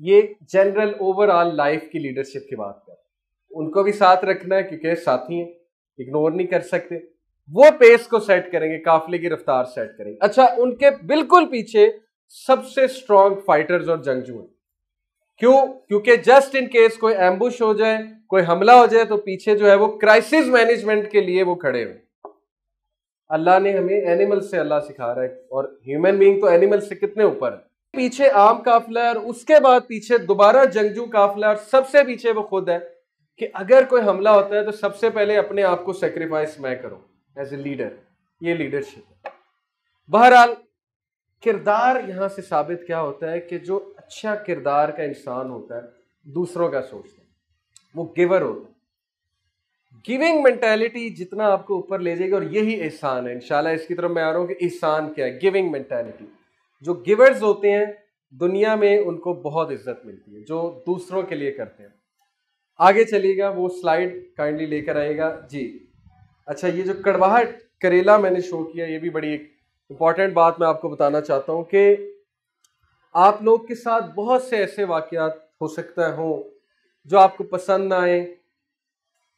ये जनरल ओवरऑल लाइफ की लीडरशिप की बात कर उनको भी साथ रखना है क्योंकि साथी हैं इग्नोर नहीं कर सकते वो पेस को सेट करेंगे काफले की रफ्तार सेट करेंगे अच्छा उनके बिल्कुल पीछे सबसे स्ट्रांग फाइटर्स और जंगजू हैं क्यों क्योंकि जस्ट इन केस कोई एम्बुश हो जाए कोई हमला हो जाए तो पीछे जो है वो क्राइसिस मैनेजमेंट के लिए वो खड़े हुए अल्लाह ने हमें एनिमल से अल्लाह सिखा रहा है और ह्यूमन बीइंग तो एनिमल से कितने ऊपर है पीछे आम काफिला है और उसके बाद पीछे दोबारा जंगजू काफिला और सबसे पीछे वो खुद है कि अगर कोई हमला होता है तो सबसे पहले अपने आप को सेक्रीफाइस मैं करूं एज ए लीडर ये लीडरशिप है बहरहाल किरदार यहां से साबित क्या होता है कि जो अच्छा किरदार का इंसान होता है दूसरों का सोचता है वो गिवर होता है गिविंग मेंटेलिटी जितना आपको ऊपर ले जाएगी और यही एहसान है इंशाल्लाह इसकी तरफ मैं आ रहा हूँ कि एहसान क्या है गिविंग मेंटेलिटी जो गिवर्स होते हैं दुनिया में उनको बहुत इज्जत मिलती है जो दूसरों के लिए करते हैं आगे चलिएगा वो स्लाइड काइंडली लेकर आएगा जी अच्छा ये जो कड़वाहट करेला मैंने शो किया ये भी बड़ी एक इंपॉर्टेंट बात मैं आपको बताना चाहता हूँ कि आप लोग के साथ बहुत से ऐसे वाक़ात हो सकता हो जो आपको पसंद ना आए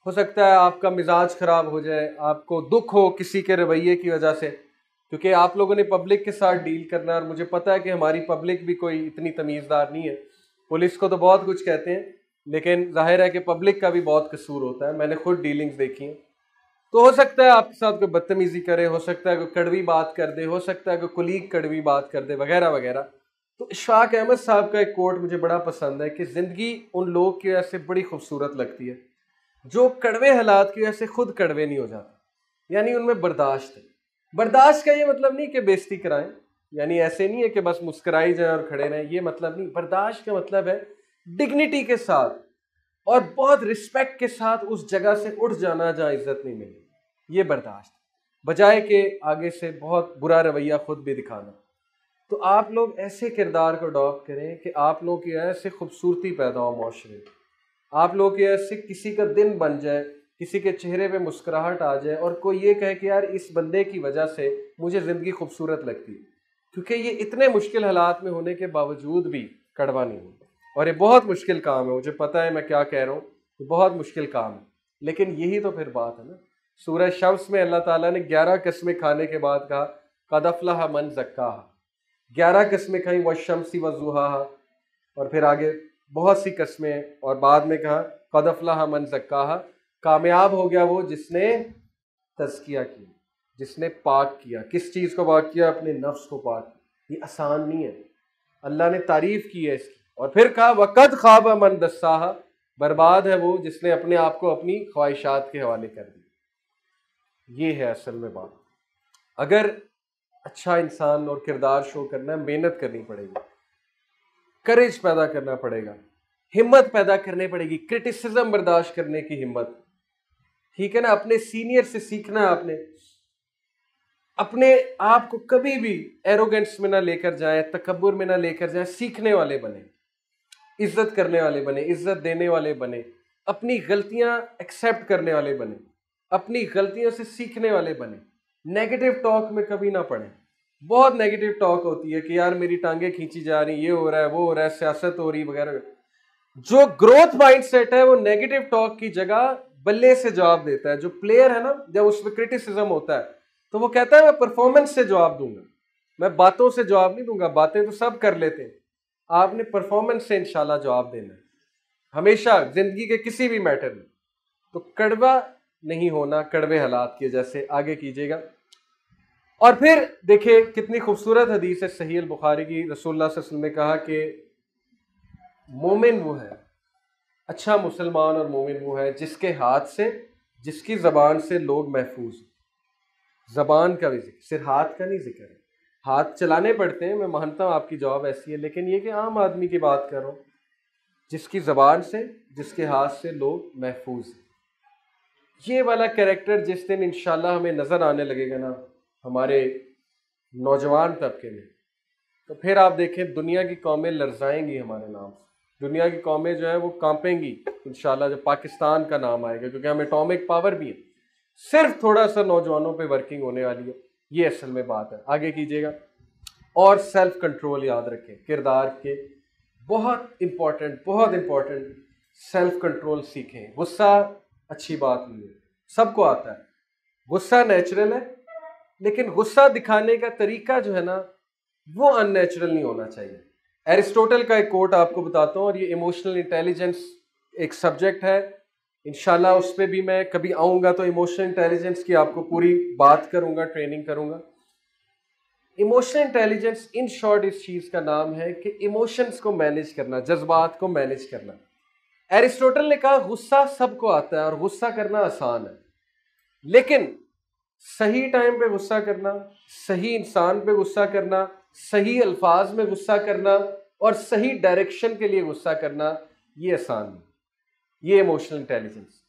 हो सकता है आपका मिजाज ख़राब हो जाए आपको दुख हो किसी के रवैये की वजह से क्योंकि आप लोगों ने पब्लिक के साथ डील करना और मुझे पता है कि हमारी पब्लिक भी कोई इतनी तमीज़दार नहीं है पुलिस को तो बहुत कुछ कहते हैं लेकिन जाहिर है कि पब्लिक का भी बहुत कसूर होता है मैंने खुद डीलिंग्स देखी हैं तो हो सकता है आपके साथ कोई बदतमीज़ी करे हो सकता है कोई कड़वी बात कर दे हो सकता है कोई कुलीग कड़वी बात कर दे वगैरह वगैरह तो इशाक अहमद साहब का एक कोट मुझे बड़ा पसंद है कि ज़िंदगी उन लोगों की वजह से बड़ी खूबसूरत लगती है जो कड़वे हालात की वजह से खुद कड़वे नहीं हो जाते यानी उनमें बर्दाश्त है बर्दाश्त का ये मतलब नहीं कि बेइज्जती कराएं यानी ऐसे नहीं है कि बस मुस्कराई जाए और खड़े रहें ये मतलब नहीं बर्दाश्त का मतलब है डिग्निटी के साथ और बहुत रिस्पेक्ट के साथ उस जगह से उठ जाना जहाँ इज्जत नहीं मिली ये बर्दाश्त बजाय के आगे से बहुत बुरा रवैया खुद भी दिखाना तो आप लोग ऐसे किरदार को अडॉप्ट करें कि आप लोग की वजह से खूबसूरती पैदा हो माशरे आप लोग की वजह से किसी का दिन बन जाए किसी के चेहरे पे मुस्कुराहट आ जाए और कोई ये कहे कि यार इस बंदे की वजह से मुझे ज़िंदगी खूबसूरत लगती है क्योंकि ये इतने मुश्किल हालात में होने के बावजूद भी कड़वा नहीं होता और ये बहुत मुश्किल काम है मुझे पता है मैं क्या कह रहा हूँ बहुत मुश्किल काम है लेकिन यही तो फिर बात है ना सूरज शम्स में अल्लाह ताला ने ग्यारह कस्में खाने के बाद कहा कदफला मन जक्का ग्यारह कस्में कहीं वह शमसी व और फिर आगे बहुत सी कस्में और बाद में कहा कदफला मन जक्का कामयाब हो गया वो जिसने तस्किया किया जिसने पाक किया किस चीज़ को पाक किया अपने नफ्स को पाक ये आसान नहीं है अल्लाह ने तारीफ की है इसकी और फिर कहा वक़द ख्वाब मन दस्सा बर्बाद है वो जिसने अपने आप को अपनी ख्वाहिशात के हवाले कर दिया ये है असल में बात अगर अच्छा इंसान और किरदार शो करना है मेहनत करनी पड़ेगी करेज पैदा करना पड़ेगा हिम्मत पैदा करनी पड़ेगी क्रिटिसिज्म बर्दाश्त करने की हिम्मत ठीक है ना अपने सीनियर से सीखना है आपने अपने आप को कभी भी एरोगेंस में ना लेकर जाए तकबर में ना लेकर जाए सीखने वाले बने इज्जत करने वाले बने इज्जत देने वाले बने अपनी गलतियां एक्सेप्ट करने वाले बने अपनी गलतियों से सीखने वाले बने नेगेटिव टॉक में कभी ना पड़े बहुत नेगेटिव टॉक होती है कि यार मेरी टांगे खींची जा रही ये हो रहा है वो हो रहा है सियासत हो रही वगैरह जो ग्रोथ माइंडसेट है वो नेगेटिव टॉक की जगह बल्ले से जवाब देता है जो प्लेयर है ना जब उसमें क्रिटिसिज्म होता है तो वो कहता है मैं परफॉर्मेंस से जवाब दूंगा मैं बातों से जवाब नहीं दूंगा बातें तो सब कर लेते हैं आपने परफॉर्मेंस से इंशाल्लाह जवाब देना हमेशा जिंदगी के किसी भी मैटर में तो कड़वा नहीं होना कड़वे हालात के जैसे आगे कीजिएगा और फिर देखिए कितनी खूबसूरत हदीस है सही बुखारी की रसोल्ला ने कहा कि मोमिन वो है अच्छा मुसलमान और मोमिन वो है जिसके हाथ से जिसकी ज़बान से लोग महफूज ज़बान का भी जिक्र सिर्फ हाथ का नहीं जिक्र है हाथ चलाने पड़ते हैं मैं मानता हूँ आपकी जवाब ऐसी है लेकिन ये कि आम आदमी की बात करो जिसकी ज़बान से जिसके हाथ से लोग महफूज हैं ये वाला कैरेक्टर जिस दिन इंशाल्लाह हमें नज़र आने लगेगा ना हमारे नौजवान तबके में तो फिर आप देखें दुनिया की कौमें लर्जाएंगी हमारे नाम से दुनिया की कौमें जो है वो कांपेंगी इन जब पाकिस्तान का नाम आएगा क्योंकि हम एटॉमिक पावर भी है सिर्फ थोड़ा सा नौजवानों पे वर्किंग होने वाली है ये असल में बात है आगे कीजिएगा और सेल्फ कंट्रोल याद रखें किरदार के बहुत इम्पॉर्टेंट बहुत इम्पॉर्टेंट सेल्फ कंट्रोल सीखें गुस्सा अच्छी बात नहीं है सबको आता है गुस्सा नेचुरल है लेकिन गुस्सा दिखाने का तरीका जो है ना वो अननेचुरल नहीं होना चाहिए एरिस्टोटल का एक कोट आपको बताता हूँ और ये इमोशनल इंटेलिजेंस एक सब्जेक्ट है इन उस पर भी मैं कभी आऊँगा तो इमोशनल इंटेलिजेंस की आपको पूरी बात करूँगा ट्रेनिंग करूँगा इमोशनल इंटेलिजेंस इन शॉर्ट इस चीज़ का नाम है कि इमोशंस को मैनेज करना जज्बात को मैनेज करना एरिस्टोटल ने कहा गुस्सा सबको आता है और गुस्सा करना आसान है लेकिन सही टाइम पे गुस्सा करना सही इंसान पे गुस्सा करना सही अल्फाज में गुस्सा करना और सही डायरेक्शन के लिए गुस्सा करना ये आसान है ये इमोशनल इंटेलिजेंस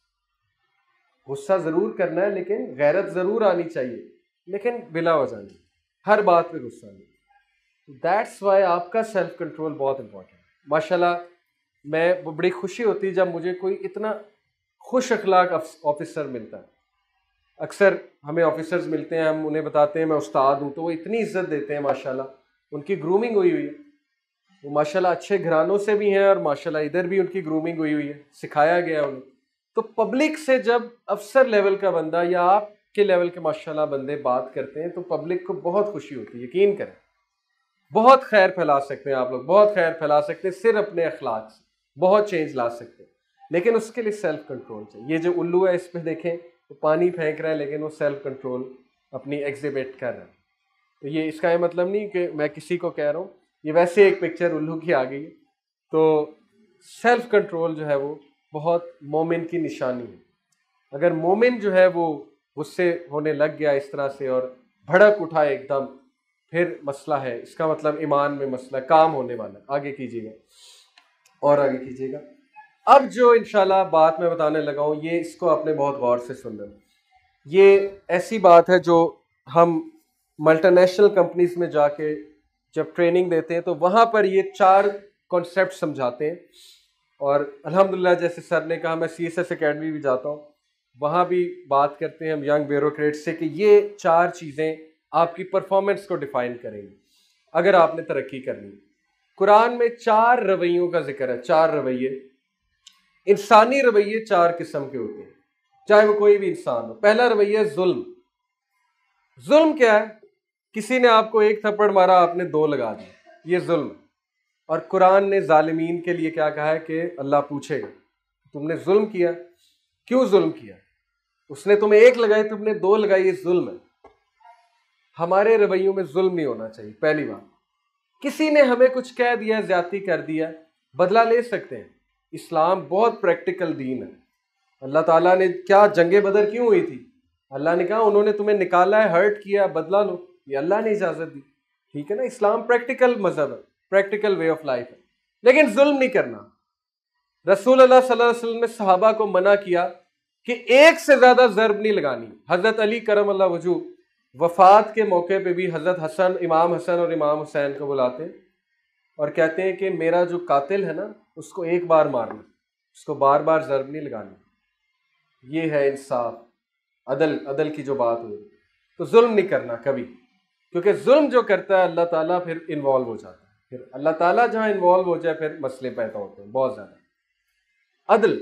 गुस्सा ज़रूर करना है लेकिन गैरत ज़रूर आनी चाहिए लेकिन बिला वजह नहीं हर बात पे गुस्सा नहीं दैट्स तो वाई आपका सेल्फ कंट्रोल बहुत इंपॉर्टेंट है माशाल्लाह मैं बड़ी खुशी होती है जब मुझे कोई इतना खुश अखलाक ऑफिसर मिलता है अक्सर हमें ऑफिसर्स मिलते हैं हम उन्हें बताते हैं मैं उस्ताद हूँ तो वो इतनी इज्जत देते हैं माशाल्लाह उनकी ग्रूमिंग हुई हुई है वो माशाल्लाह अच्छे घरानों से भी हैं और माशाल्लाह इधर भी उनकी ग्रूमिंग हुई हुई है सिखाया गया उन्हें तो पब्लिक से जब अफसर लेवल का बंदा या आपके लेवल के माशाल्लाह बंदे बात करते हैं तो पब्लिक को बहुत खुशी होती है यकीन करें बहुत खैर फैला सकते हैं आप लोग बहुत खैर फैला सकते हैं सिर्फ अपने अखलाक से बहुत चेंज ला सकते हैं लेकिन उसके लिए सेल्फ कंट्रोल चाहिए ये जो उल्लू है इस पर देखें तो पानी फेंक रहा है लेकिन वो सेल्फ कंट्रोल अपनी एग्जिबिट कर रहा है तो ये इसका ये मतलब नहीं कि मैं किसी को कह रहा हूँ ये वैसे एक पिक्चर उल्लू की आ गई तो सेल्फ कंट्रोल जो है वो बहुत मोमिन की निशानी है अगर मोमिन जो है वो गुस्से होने लग गया इस तरह से और भड़क उठा एकदम फिर मसला है इसका मतलब ईमान में मसला काम होने वाला आगे कीजिएगा और आगे कीजिएगा अब जो इनशाला बात मैं बताने लगा हूँ ये इसको आपने बहुत गौर से सुनना ये ऐसी बात है जो हम मल्टानेशनल कंपनीज में जाके जब ट्रेनिंग देते हैं तो वहाँ पर ये चार कॉन्सेप्ट समझाते हैं और अल्हम्दुलिल्लाह जैसे सर ने कहा मैं सी एस एस भी जाता हूँ वहाँ भी बात करते हैं हम यंग ब्यूरोट से कि ये चार चीज़ें आपकी परफॉर्मेंस को डिफ़ाइन करेंगी अगर आपने तरक्की करनी है कुरान में चार रवैयों का जिक्र है चार रवैये इंसानी रवैये चार किस्म के होते हैं चाहे वो कोई भी इंसान हो पहला रवैया जुल्म जुल्म क्या है किसी ने आपको एक थप्पड़ मारा आपने दो लगा दिया ये जुल्म और कुरान ने ालमीन के लिए क्या कहा है कि अल्लाह पूछेगा तुमने जुल्म किया क्यों जुल्म किया उसने तुम्हें एक लगाई तुमने दो लगाई ये जुल्म है हमारे रवैयों में जुल्म नहीं होना चाहिए पहली बात किसी ने हमें कुछ कह दिया ज्यादा कर दिया बदला ले सकते हैं इस्लाम बहुत प्रैक्टिकल दीन है अल्लाह ताला ने क्या जंगे बदर क्यों हुई थी अल्लाह ने कहा उन्होंने तुम्हें निकाला है हर्ट किया बदला लो ये अल्लाह ने इजाज़त दी ठीक है ना इस्लाम प्रैक्टिकल मजहब है प्रैक्टिकल वे ऑफ लाइफ है लेकिन जुल्म नहीं करना रसूल अल्लाह सल्लल्लाहु अलैहि वसल्लम ने सहाबा को मना किया कि एक से ज़्यादा ज़रब नहीं लगानी हज़रत अली करम अल्लाह वजू वफात के मौके पे भी हज़रत हसन इमाम हसन और इमाम हुसैन को बुलाते और कहते हैं कि मेरा जो कातिल है ना उसको एक बार मारना उसको बार बार ज़रब नहीं लगानी ये है इंसाफ अदल अदल की जो बात हुई तो जुल्म नहीं करना कभी क्योंकि जुल्म जो करता है अल्लाह ताला फिर इन्वॉल्व हो जाता है फिर अल्लाह ताला जहाँ इन्वॉल्व हो जाए फिर मसले पैदा होते हैं बहुत ज़्यादा अदल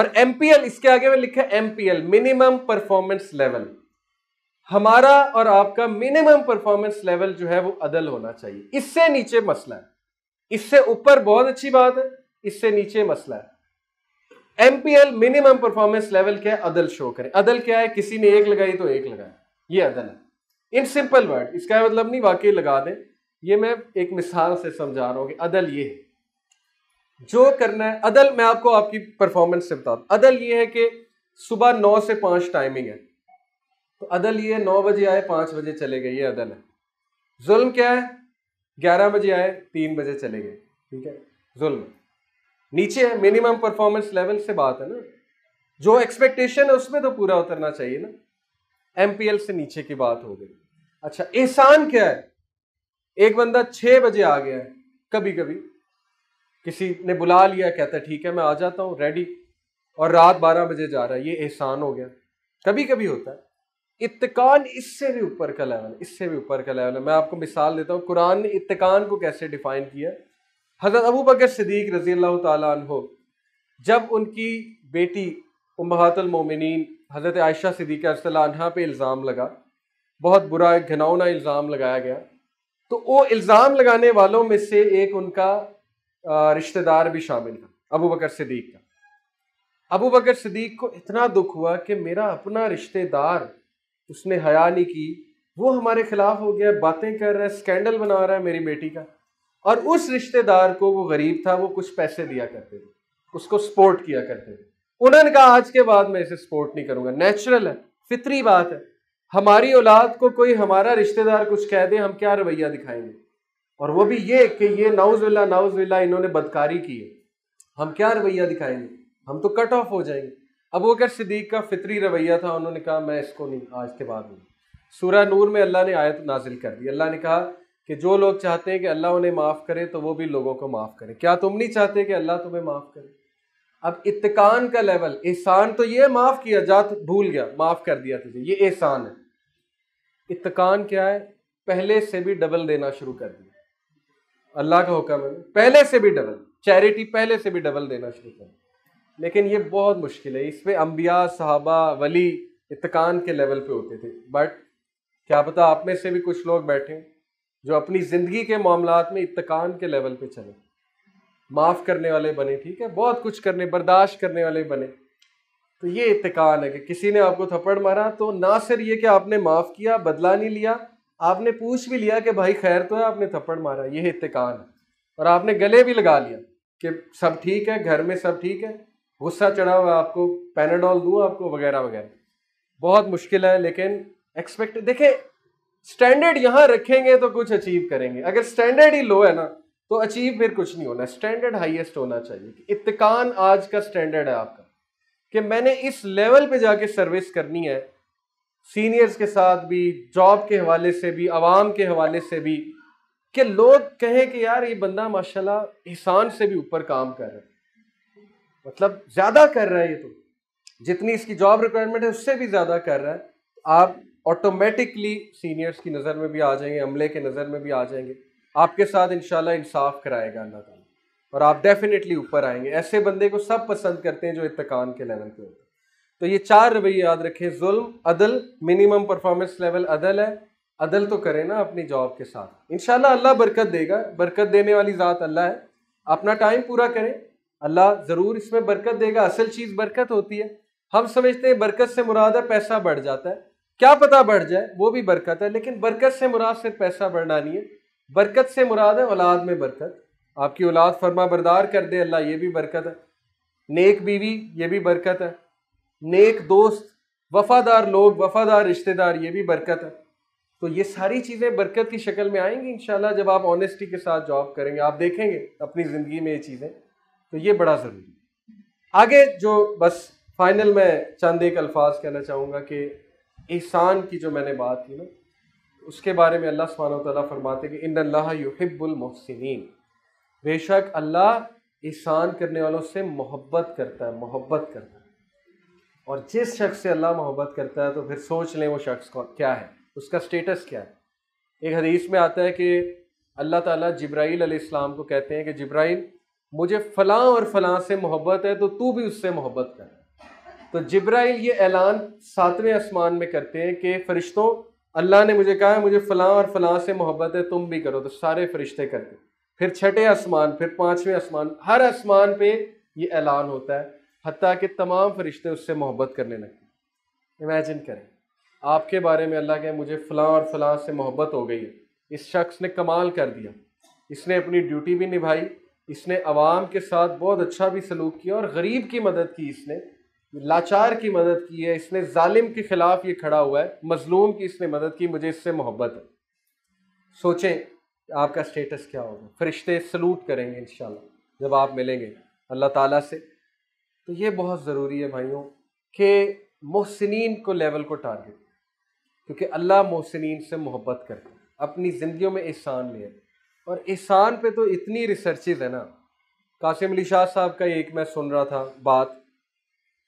और एम इसके आगे में लिखा है एम मिनिमम परफॉर्मेंस लेवल हमारा और आपका मिनिमम परफॉर्मेंस लेवल जो है वो अदल होना चाहिए इससे नीचे मसला है इससे ऊपर बहुत अच्छी बात है इससे नीचे मसला है एमपीएल मिनिमम परफॉर्मेंस लेवल क्या है अदल शो करें अदल क्या है किसी ने एक लगाई तो एक लगाए ये अदल है इन सिंपल वर्ड इसका मतलब नहीं वाकई लगा दें ये मैं एक मिसाल से समझा रहा हूँ कि अदल ये है जो करना है अदल मैं आपको आपकी परफॉर्मेंस से बता अदल ये है कि सुबह नौ से पांच टाइमिंग है तो अदल ये नौ बजे आए पांच बजे चले गए ये अदल है जुल्म क्या है ग्यारह बजे आए तीन बजे चले गए ठीक है जुल्म नीचे है मिनिमम परफॉर्मेंस लेवल से बात है ना जो एक्सपेक्टेशन है उसमें तो पूरा उतरना चाहिए ना एमपीएल से नीचे की बात हो गई अच्छा एहसान क्या है एक बंदा छः बजे आ गया है कभी कभी किसी ने बुला लिया कहता है ठीक है मैं आ जाता हूँ रेडी और रात बारह बजे जा रहा है ये एहसान हो गया कभी कभी होता है इतकान इससे भी ऊपर का लेवल इससे भी ऊपर का लेवल है मैं आपको मिसाल देता हूँ कुरान ने इतकान को कैसे डिफाइन किया हज़रत अबू बकर सदीक रजी अल्लाह तहो जब उनकी बेटी उमहतलमोमिन हज़रत आयशा सदीक अरसलाहा पे इल्ज़ाम लगा बहुत बुरा घनौना इल्ज़ाम लगाया गया तो वो इल्ज़ाम लगाने वालों में से एक उनका रिश्तेदार भी शामिल था अबू बकर सदीक का अबू बकर सदीक को इतना दुख हुआ कि मेरा अपना रिश्तेदार उसने हया नहीं की वो हमारे खिलाफ हो गया बातें कर रहा है स्कैंडल बना रहा है मेरी बेटी का और उस रिश्तेदार को वो गरीब था वो कुछ पैसे दिया करते थे उसको सपोर्ट किया करते थे उन्होंने कहा आज के बाद मैं इसे सपोर्ट नहीं करूंगा नेचुरल है फितरी बात है हमारी औलाद को कोई हमारा रिश्तेदार कुछ कह दे हम क्या रवैया दिखाएंगे और वो भी ये कि ये नाउज विल्ला इन्होंने बदकारी की है हम क्या रवैया दिखाएंगे हम तो कट ऑफ हो जाएंगे अबू बकर सिद्दीक का फितरी रवैया था उन्होंने कहा मैं इसको नहीं आज के बाद नहीं सूरह नूर में अल्लाह ने आयत नाजिल कर दी अल्लाह ने कहा कि जो लोग चाहते हैं कि अल्लाह उन्हें माफ़ करे तो वो भी लोगों को माफ़ करे क्या तुम नहीं चाहते कि अल्लाह तुम्हें माफ़ करे अब इतकान का लेवल एहसान तो ये माफ़ किया जा भूल गया माफ़ कर दिया तुझे ये एहसान है इतकान क्या है पहले से भी डबल देना शुरू कर दिया अल्लाह का हुक्म है पहले से भी डबल चैरिटी पहले से भी डबल देना शुरू कर लेकिन ये बहुत मुश्किल है इस पर अम्बिया साहबा वली इतकान के लेवल पे होते थे बट क्या पता आप में से भी कुछ लोग बैठे हैं जो अपनी ज़िंदगी के मामला में इतकान के लेवल पे चले माफ़ करने वाले बने ठीक है बहुत कुछ करने बर्दाश्त करने वाले बने तो ये इतकान है कि किसी ने आपको थप्पड़ मारा तो ना सिर्फ ये कि आपने माफ़ किया बदला नहीं लिया आपने पूछ भी लिया कि भाई खैर तो है आपने थप्पड़ मारा ये इतकान है और आपने गले भी लगा लिया कि सब ठीक है घर में सब ठीक है गुस्सा चढ़ा हुआ आपको पैनाडॉल दूँ आपको वगैरह वगैरह बहुत मुश्किल है लेकिन एक्सपेक्ट देखें स्टैंडर्ड यहाँ रखेंगे तो कुछ अचीव करेंगे अगर स्टैंडर्ड ही लो है ना तो अचीव फिर कुछ नहीं होना स्टैंडर्ड हाईएस्ट होना चाहिए इतकान आज का स्टैंडर्ड है आपका कि मैंने इस लेवल पे जाके सर्विस करनी है सीनियर्स के साथ भी जॉब के हवाले से भी आवाम के हवाले से भी कि लोग कहें कि यार ये बंदा माशाल्लाह एहसान से भी ऊपर काम कर रहा है मतलब ज़्यादा कर रहा है ये तो जितनी इसकी जॉब रिक्वायरमेंट है उससे भी ज़्यादा कर रहा है आप ऑटोमेटिकली सीनियर्स की नज़र में भी आ जाएंगे अमले के नज़र में भी आ जाएंगे आपके साथ इन इंसाफ कराएगा अल्लाह ताला और आप डेफिनेटली ऊपर आएंगे ऐसे बंदे को सब पसंद करते हैं जो इतकान के लेवल पे होते हैं तो ये चार रवैये याद रखें जुल्म अदल मिनिमम परफॉर्मेंस लेवल अदल है अदल तो करें ना अपनी जॉब के साथ इनशाला अल्लाह बरकत देगा बरकत देने वाली ज़ात अल्लाह है अपना टाइम पूरा करें अल्लाह ज़रूर इसमें बरकत देगा असल चीज़ बरकत होती है हम समझते हैं बरकत से मुराद है पैसा बढ़ जाता है क्या पता बढ़ जाए वो भी बरकत है लेकिन बरकत से मुराद सिर्फ पैसा बढ़ना नहीं है बरकत से मुराद है औलाद में बरकत आपकी औलाद फरमा बरदार कर दे अल्लाह ये भी बरकत है नेक बीवी ये भी बरकत है नेक दोस्त वफादार लोग वफादार रिश्तेदार ये भी बरकत है तो ये सारी चीज़ें बरकत की शक्ल में आएंगी इन जब आप ऑनेस्टी के साथ जॉब करेंगे आप देखेंगे अपनी ज़िंदगी में ये चीज़ें तो ये बड़ा ज़रूरी आगे जो बस फाइनल मैं चंद एक अल्फाज कहना चाहूँगा कि एहसान की जो मैंने बात की ना उसके बारे में अल्लाह सुबहान तला फरमाते कि इन अल्लाह युहिब्बुलमोहसिन बेशक अल्लाह एहसान करने वालों से मोहब्बत करता है मोहब्बत करता है और जिस शख्स से अल्लाह मोहब्बत करता है तो फिर सोच लें वो शख्स क्या है उसका स्टेटस क्या है एक हदीस में आता है कि अल्लाह ताला जिब्राइल अलैहिस्सलाम को कहते हैं कि जिब्राइल मुझे फलां और फलां से मोहब्बत है तो तू भी उससे मोहब्बत कर तो जिब्राइल ये ऐलान सातवें आसमान में करते हैं कि फरिश्तों अल्लाह ने मुझे कहा है मुझे फलां और फलां से मोहब्बत है तुम भी करो तो सारे फरिश्ते करते फिर छठे आसमान फिर पाँचवें आसमान हर आसमान पे ये ऐलान होता है हती कि तमाम फरिश्ते उससे मोहब्बत करने लगते इमेजिन करें आपके बारे में अल्लाह के मुझे फ़लाँ और फ़लाँ से मोहब्बत हो गई है इस शख्स ने कमाल कर दिया इसने अपनी ड्यूटी भी निभाई इसने आवाम के साथ बहुत अच्छा भी सलूक किया और गरीब की मदद की इसने लाचार की मदद की है इसने जालिम के ख़िलाफ़ ये खड़ा हुआ है मजलूम की इसने मदद की मुझे इससे मोहब्बत है सोचें आपका स्टेटस क्या होगा फरिश्ते सलूट करेंगे इन जब आप मिलेंगे अल्लाह ताला से तो ये बहुत ज़रूरी है भाइयों के मोहसिन को लेवल को टारगेट क्योंकि अल्लाह मोहसिन से मोहब्बत हैं अपनी ज़िंदगी में एहसान ले और एहसान पे तो इतनी रिसर्चेज है ना कासिम अली शाह साहब का एक मैं सुन रहा था बात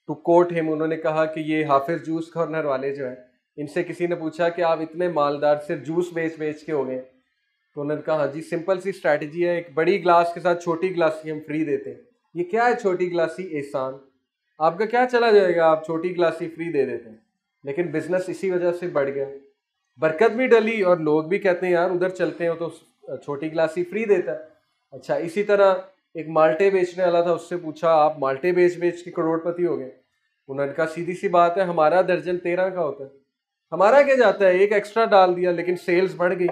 टू कोट हिम उन्होंने कहा कि ये हाफिज जूस कॉर्नर वाले जो हैं इनसे किसी ने पूछा कि आप इतने मालदार सिर्फ जूस बेच बेच के हो गए तो उन्होंने कहा हाँ जी सिंपल सी स्ट्रैटेजी है एक बड़ी ग्लास के साथ छोटी ग्लासी हम फ्री देते हैं ये क्या है छोटी ग्लासी एहसान आपका क्या चला जाएगा आप छोटी ग्लासी फ्री दे देते हैं लेकिन बिजनेस इसी वजह से बढ़ गया बरकत भी डली और लोग भी कहते हैं यार उधर चलते हो तो छोटी गिलास ही फ्री देता है अच्छा इसी तरह एक माल्टे बेचने वाला था उससे पूछा आप माल्टे बेच बेच के करोड़पति हो गए उन्होंने कहा सीधी सी बात है हमारा दर्जन तेरह का होता है हमारा क्या जाता है एक एक्स्ट्रा डाल दिया लेकिन सेल्स बढ़ गई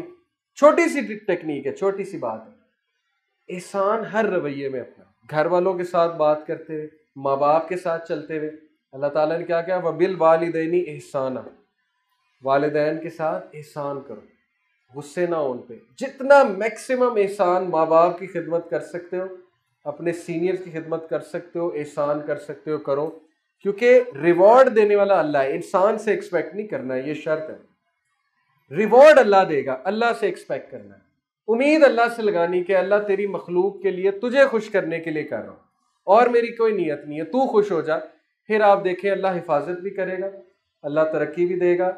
छोटी सी टेक्निक है छोटी सी बात है एहसान हर रवैये में अपना घर वालों के साथ बात करते हुए माँ बाप के साथ चलते हुए अल्लाह ताला ने क्या किया वबिल वालदेनी एहसाना वालदेन के साथ एहसान करो गुस्से ना उन पे जितना मैक्सिमम एहसान माँ बाप की खिदमत कर सकते हो अपने सीनियर्स की खिदमत कर सकते हो एहसान कर सकते हो करो क्योंकि रिवॉर्ड देने वाला अल्लाह है इंसान से एक्सपेक्ट नहीं करना है ये शर्त है रिवॉर्ड अल्लाह देगा अल्लाह से एक्सपेक्ट करना है उम्मीद अल्लाह से लगानी कि अल्लाह तेरी मखलूक के लिए तुझे खुश करने के लिए कर रहा हूँ और मेरी कोई नीयत नहीं है तू खुश हो जा फिर आप देखें अल्लाह हिफाजत भी करेगा अल्लाह तरक्की भी देगा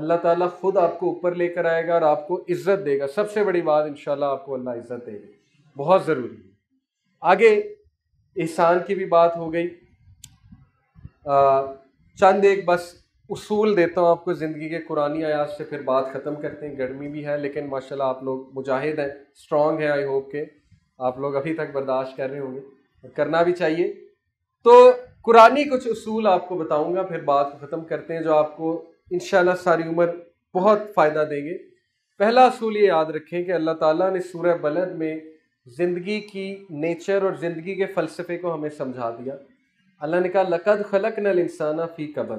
अल्लाह ताला खुद आपको ऊपर लेकर आएगा और आपको इज़्ज़त देगा सबसे बड़ी बात इन आपको अल्लाह इज़्ज़त देगा बहुत ज़रूरी है आगे एहसान की भी बात हो गई चंद एक बस उसूल देता हूँ आपको ज़िंदगी के कुरानी आयात से फिर बात ख़त्म करते हैं गर्मी भी है लेकिन माशाल्लाह आप लोग मुजाहिद हैं स्ट्रॉन्ग है आई होप के आप लोग अभी तक बर्दाश्त कर रहे होंगे और करना भी चाहिए तो कुरानी कुछ उसूल आपको बताऊंगा फिर बात ख़त्म करते हैं जो आपको इन सारी उम्र बहुत फ़ायदा देंगे पहला असूल ये याद रखें कि अल्लाह ताला ने सूर बलद में ज़िंदगी की नेचर और ज़िंदगी के फ़लसफ़े को हमें समझा दिया अल्लाह ने कहा लकद खलक नल इंसाना फ़ी कबर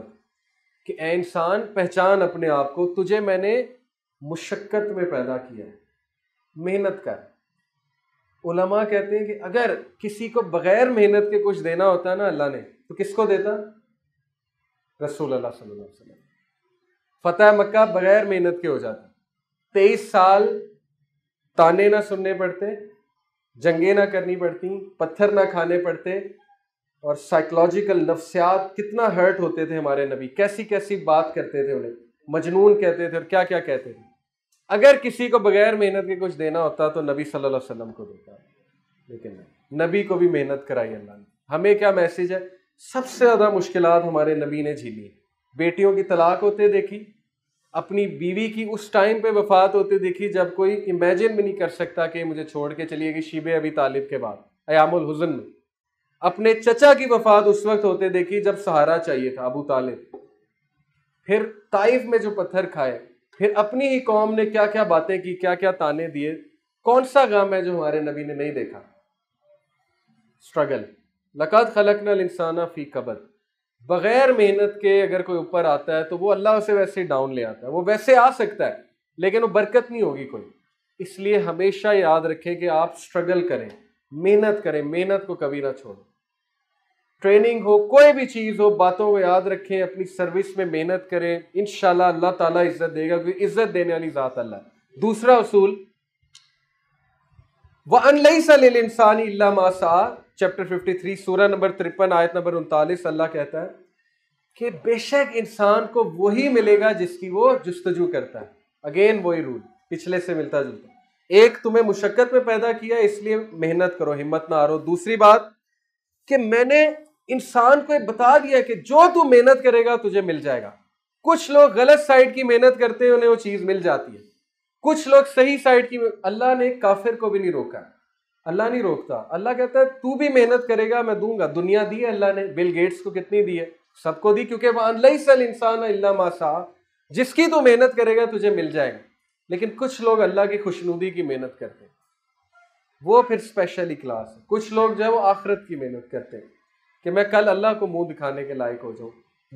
कि ए इंसान पहचान अपने आप को तुझे मैंने मुशक्क़त में पैदा किया है मेहनत कर उलमा कहते हैं कि अगर किसी को बग़ैर मेहनत के कुछ देना होता है ना अल्लाह ने तो किसको देता रसूल अल्लाह सल्लल्लाहु अलैहि वसल्लम फतेह मक्का बगैर मेहनत के हो जाता तेईस साल ताने ना सुनने पड़ते जंगे ना करनी पड़ती पत्थर ना खाने पड़ते और साइकोलॉजिकल नफ्सियात कितना हर्ट होते थे हमारे नबी कैसी कैसी बात करते थे उन्हें मजनून कहते थे और क्या क्या कहते थे अगर किसी को बगैर मेहनत के कुछ देना होता तो नबी सल्लल्लाहु अलैहि वसल्लम को देता लेकिन नबी को भी मेहनत कराई अल्लाह ने हमें क्या मैसेज है सबसे ज़्यादा मुश्किल हमारे नबी ने झीली बेटियों की तलाक होते देखी अपनी बीवी की उस टाइम पे वफात होते देखी जब कोई इमेजिन भी नहीं कर सकता कि मुझे छोड़ के चलिए कि शिब अभी तालिब के बाद अयामुल हुजन में अपने चचा की वफात उस वक्त होते देखी जब सहारा चाहिए था अबू तालिब फिर ताइफ में जो पत्थर खाए फिर अपनी ही कौम ने क्या क्या बातें की क्या क्या ताने दिए कौन सा गम है जो हमारे नबी ने नहीं देखा स्ट्रगल लकात खलकनल इंसाना फी कबर बगैर मेहनत के अगर कोई ऊपर आता है तो वो अल्लाह उसे वैसे ही डाउन ले आता है वो वैसे आ सकता है लेकिन वो बरकत नहीं होगी कोई इसलिए हमेशा याद रखें कि आप स्ट्रगल करें मेहनत करें मेहनत को कभी ना छोड़ें ट्रेनिंग हो कोई भी चीज़ हो बातों को याद रखें अपनी सर्विस में मेहनत करें इन अल्लाह ताला इज़्ज़त देगा क्योंकि इज़्ज़त देने वाली ज़ात अल्लाह दूसरा असूल वह अनलई सल इंसानी मासा चैप्टर 53 सूरह नंबर तिरपन आयत नंबर उनतालीस अल्लाह कहता है कि बेशक इंसान को वही मिलेगा जिसकी वो जस्तजू करता है अगेन वही रूल पिछले से मिलता जुलता एक तुम्हें मुशक्क़त में पैदा किया इसलिए मेहनत करो हिम्मत ना हारो दूसरी बात कि मैंने इंसान को बता दिया कि जो तू मेहनत करेगा तुझे मिल जाएगा कुछ लोग गलत साइड की मेहनत करते हैं उन्हें वो चीज़ मिल जाती है कुछ लोग सही साइड की अल्लाह ने काफिर को भी नहीं रोका अल्लाह नहीं रोकता अल्लाह कहता है तू भी मेहनत करेगा मैं दूंगा दुनिया दी है अल्लाह ने बिल गेट्स को कितनी दी है सबको दी क्योंकि वह सल इंसान अल्ला जिसकी तू मेहनत करेगा तुझे मिल जाएगा लेकिन कुछ लोग अल्लाह की खुशनुदी की मेहनत करते हैं वो फिर स्पेशली क्लास है कुछ लोग जो है वो आखरत की मेहनत करते हैं कि मैं कल अल्लाह को मुंह दिखाने के लायक हो जाऊँ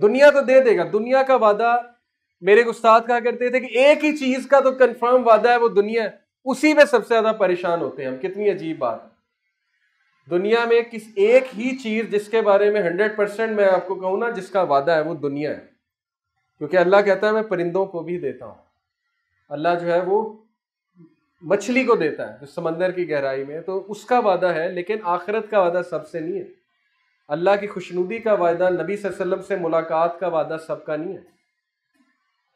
दुनिया तो दे देगा दुनिया का वादा मेरे उस्ताद कहा करते थे कि एक ही चीज़ का तो कन्फर्म वादा है वो दुनिया है उसी में सबसे ज्यादा परेशान होते हैं हम कितनी अजीब बात दुनिया में किस एक ही चीज जिसके बारे में हंड्रेड परसेंट मैं आपको कहूँ ना जिसका वादा है वो दुनिया है क्योंकि अल्लाह कहता है मैं परिंदों को भी देता हूँ अल्लाह जो है वो मछली को देता है जो समंदर की गहराई में तो उसका वादा है लेकिन आखिरत का वादा सबसे नहीं है अल्लाह की खुशनुदी का वादा नबी वसल्लम से मुलाकात का वादा सबका नहीं है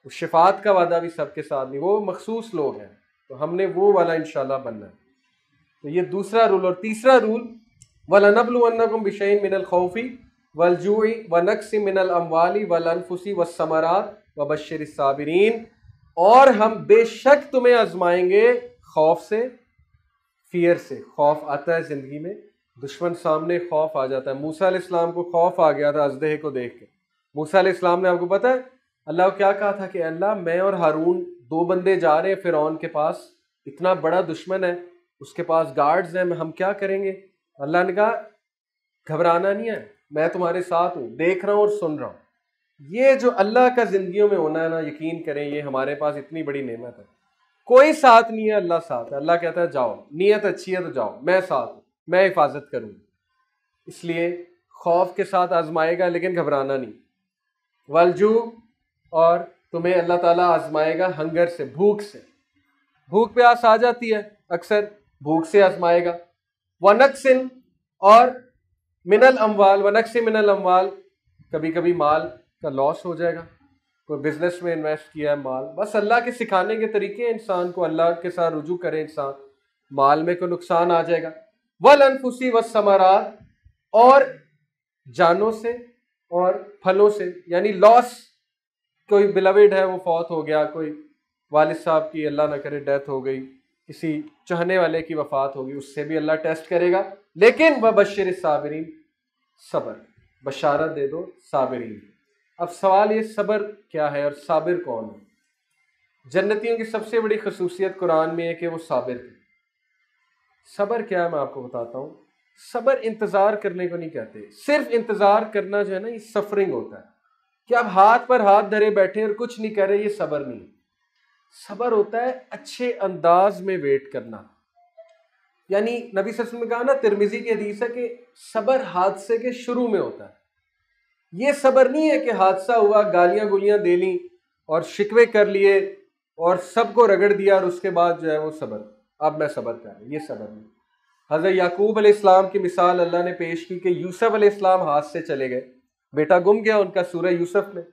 उस शिफात का वादा भी सबके साथ नहीं वो मखसूस लोग हैं तो हमने वो वाला इंशाल्लाह बनना है तो ये दूसरा रूल और तीसरा रूल वल अनबलुअनकुम बिशैन मिनल खौफी वल जूई व नक्स मिनल अमवाली वल अनफुसी व समरात व बशर साबरीन और हम बेशक तुम्हें आजमाएंगे खौफ से फियर से खौफ आता है ज़िंदगी में दुश्मन सामने खौफ आ जाता है मूसा इस्लाम को खौफ आ गया था अजदह को देख के मूसा इस्लाम ने आपको पता है अल्लाह क्या कहा था कि अल्लाह मैं और हारून दो बंदे जा रहे हैं फिर के पास इतना बड़ा दुश्मन है उसके पास गार्ड्स हैं हम क्या करेंगे अल्लाह ने कहा घबराना नहीं है मैं तुम्हारे साथ हूँ देख रहा हूँ और सुन रहा हूँ ये जो अल्लाह का ज़िंदगी में होना है ना यकीन करें ये हमारे पास इतनी बड़ी नेमत है कोई साथ नहीं है अल्लाह साथ है अल्लाह कहता है जाओ नीयत अच्छी है तो जाओ मैं साथ हूँ मैं हिफाजत करूँ इसलिए खौफ के साथ आजमाएगा लेकिन घबराना नहीं वलजू और तुम्हें अल्लाह ताला आजमाएगा हंगर से भूख से भूख प्यास आ जाती है अक्सर भूख से आजमाएगा वनक्सिन और मिनल अमवाल से मिनल अमवाल कभी कभी माल का लॉस हो जाएगा कोई बिजनेस में इन्वेस्ट किया है माल बस अल्लाह के सिखाने के तरीके इंसान को अल्लाह के साथ रुजू करे इंसान माल में कोई नुकसान आ जाएगा वल अनफुसी व समारात और जानों से और फलों से यानी लॉस कोई बिलविड है वो फौत हो गया कोई वालिद साहब की अल्लाह ना करे डेथ हो गई किसी चाहने वाले की वफात होगी उससे भी अल्लाह टेस्ट करेगा लेकिन वह बशर साबरीन सबर बशारत दे दो साबरीन अब सवाल ये सबर क्या है और साबिर कौन है जन्नतियों की सबसे बड़ी खसूसियत कुरान में है कि वो साबिर थे सबर क्या है मैं आपको बताता हूँ सबर इंतज़ार करने को नहीं कहते सिर्फ इंतज़ार करना जो है ना ये सफरिंग होता है कि आप हाथ पर हाथ धरे बैठे और कुछ नहीं कर रहे ये सबर नहीं सबर होता है अच्छे अंदाज में वेट करना यानी नबी ससम ने कहा ना तिरमिजी की हदीस है कि सबर हादसे के शुरू में होता है ये सबर नहीं है कि हादसा हुआ गालियां गुलियां दे ली और शिकवे कर लिए और सबको रगड़ दिया और उसके बाद जो है वो सबर अब मैं सबर कर रहा ये सबर नहीं हज़रत याकूब अलैहिस्सलाम की मिसाल अल्लाह ने पेश की कि यूसुफ अलैहिस्सलाम हाथ से चले गए बेटा गुम गया उनका सूर्य यूसुफ में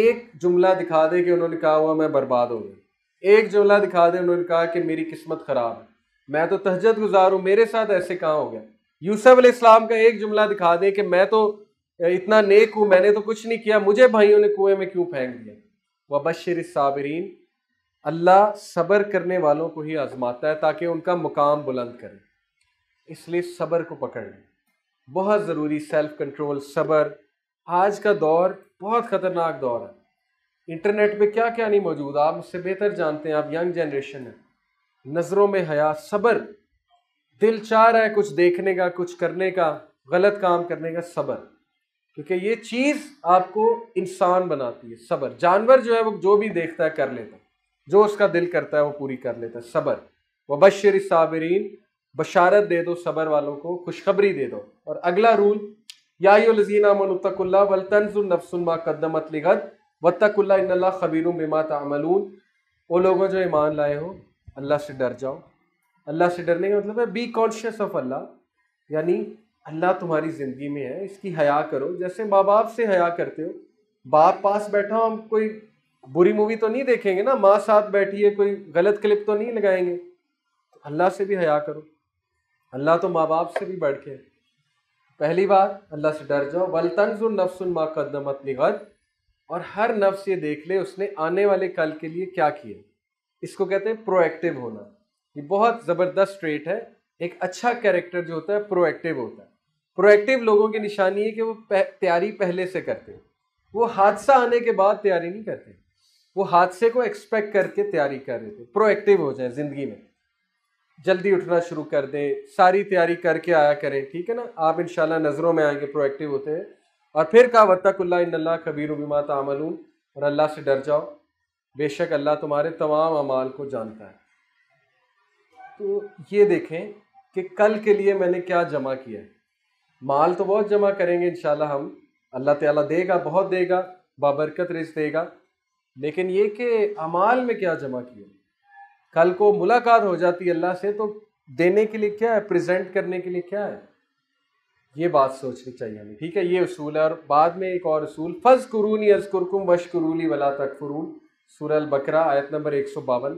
एक जुमला दिखा दे कि उन्होंने कहा हुआ मैं बर्बाद हो गई एक जुमला दिखा दे उन्होंने कहा कि मेरी किस्मत ख़राब है मैं तो तहजत गुजार हूँ मेरे साथ ऐसे कहाँ हो गया यूसुफ इस्लाम का एक जुमला दिखा दे कि मैं तो इतना नेक हूँ मैंने तो कुछ नहीं किया मुझे भाइयों ने कुएं में क्यों फेंक दिया वह बशर साबरीन अल्लाह सब्र करने वालों को ही आजमाता है ताकि उनका मुकाम बुलंद करे इसलिए सब्र को पकड़ लें बहुत ज़रूरी सेल्फ कंट्रोल सब्र आज का दौर बहुत ख़तरनाक दौर है इंटरनेट पे क्या क्या नहीं मौजूद आप मुझसे बेहतर जानते हैं आप यंग जनरेशन है नज़रों में हया सब्र दिल चाह रहा है कुछ देखने का कुछ करने का गलत काम करने का सब्र क्योंकि ये चीज़ आपको इंसान बनाती है सब्र जानवर जो है वो जो भी देखता है कर लेता है जो उसका दिल करता है वो पूरी कर लेता है सब्र वबशर साबरीन बशारत दे दो सब्र वालों को खुशखबरी दे दो और अगला रूल याजीनातकुल्ला खबीर बिमा वो लोगों जो ईमान लाए हो अल्लाह से डर जाओ अल्लाह से डरने का मतलब है बी कॉन्शियस ऑफ अल्लाह यानी अल्लाह तुम्हारी ज़िंदगी में है इसकी हया करो जैसे माँ बाप से हया करते हो बाप पास बैठा हो हम कोई बुरी मूवी तो नहीं देखेंगे ना माँ साथ बैठी है कोई गलत क्लिप तो नहीं लगाएंगे तो अल्लाह से भी हया करो अल्लाह तो माँ बाप से भी बढ़ के है पहली बार अल्लाह से डर जाओ वलतनजुल नफसुल मा कदमत निगत और हर नफ्स ये देख ले उसने आने वाले कल के लिए क्या किया इसको कहते हैं प्रोएक्टिव होना ये बहुत ज़बरदस्त ट्रेट है एक अच्छा कैरेक्टर जो होता है प्रोएक्टिव होता है प्रोएक्टिव लोगों की निशानी है कि वो तैयारी पहले से करते हैं वो हादसा आने के बाद तैयारी नहीं करते वो हादसे को एक्सपेक्ट करके तैयारी कर रहे थे प्रोएक्टिव हो जाए ज़िंदगी में जल्दी उठना शुरू कर दें सारी तैयारी करके आया करें ठीक है ना आप इन नज़रों में आएंगे प्रोएक्टिव होते हैं और फिर कहा वतकुल्ला इन्ला कबीर बिमा तामलून और अल्लाह से डर जाओ बेशक अल्लाह तुम्हारे तमाम अमाल को जानता है तो ये देखें कि कल के लिए मैंने क्या जमा किया है माल तो बहुत जमा करेंगे इन हम अल्लाह ताला देगा बहुत देगा बाबरकत रिज देगा लेकिन ये कि अमाल में क्या जमा किया कल को मुलाकात हो जाती है अल्लाह से तो देने के लिए क्या है प्रेजेंट करने के लिए क्या है ये बात सोचनी चाहिए हमें ठीक है ये असूल है और बाद में एक और असूल फज कुरूनी अजकुरकुम वश कुरूली वला फ़रून सुरल बकरा आयत नंबर एक सौ बावन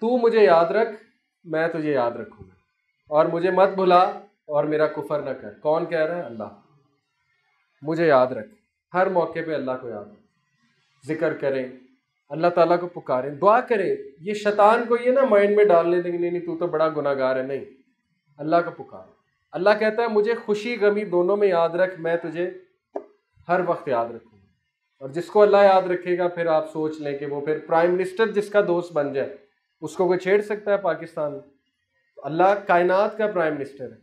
तू मुझे याद रख मैं तुझे याद रखूँगा और मुझे मत भुला और मेरा कुफर न कर कौन कह रहा है अल्लाह मुझे याद रख हर मौके पे अल्लाह को याद रख जिक्र करें अल्लाह ताला को पुकारें दुआ करें ये शैतान को ये ना माइंड में डालने देंगे नहीं नहीं तू तो बड़ा गुनागार है नहीं अल्लाह को पुकार अल्लाह कहता है मुझे खुशी गमी दोनों में याद रख मैं तुझे हर वक्त याद रखूँगा और जिसको अल्लाह याद रखेगा फिर आप सोच लें कि वो फिर प्राइम मिनिस्टर जिसका दोस्त बन जाए उसको कोई छेड़ सकता है पाकिस्तान अल्लाह कायनात का प्राइम मिनिस्टर है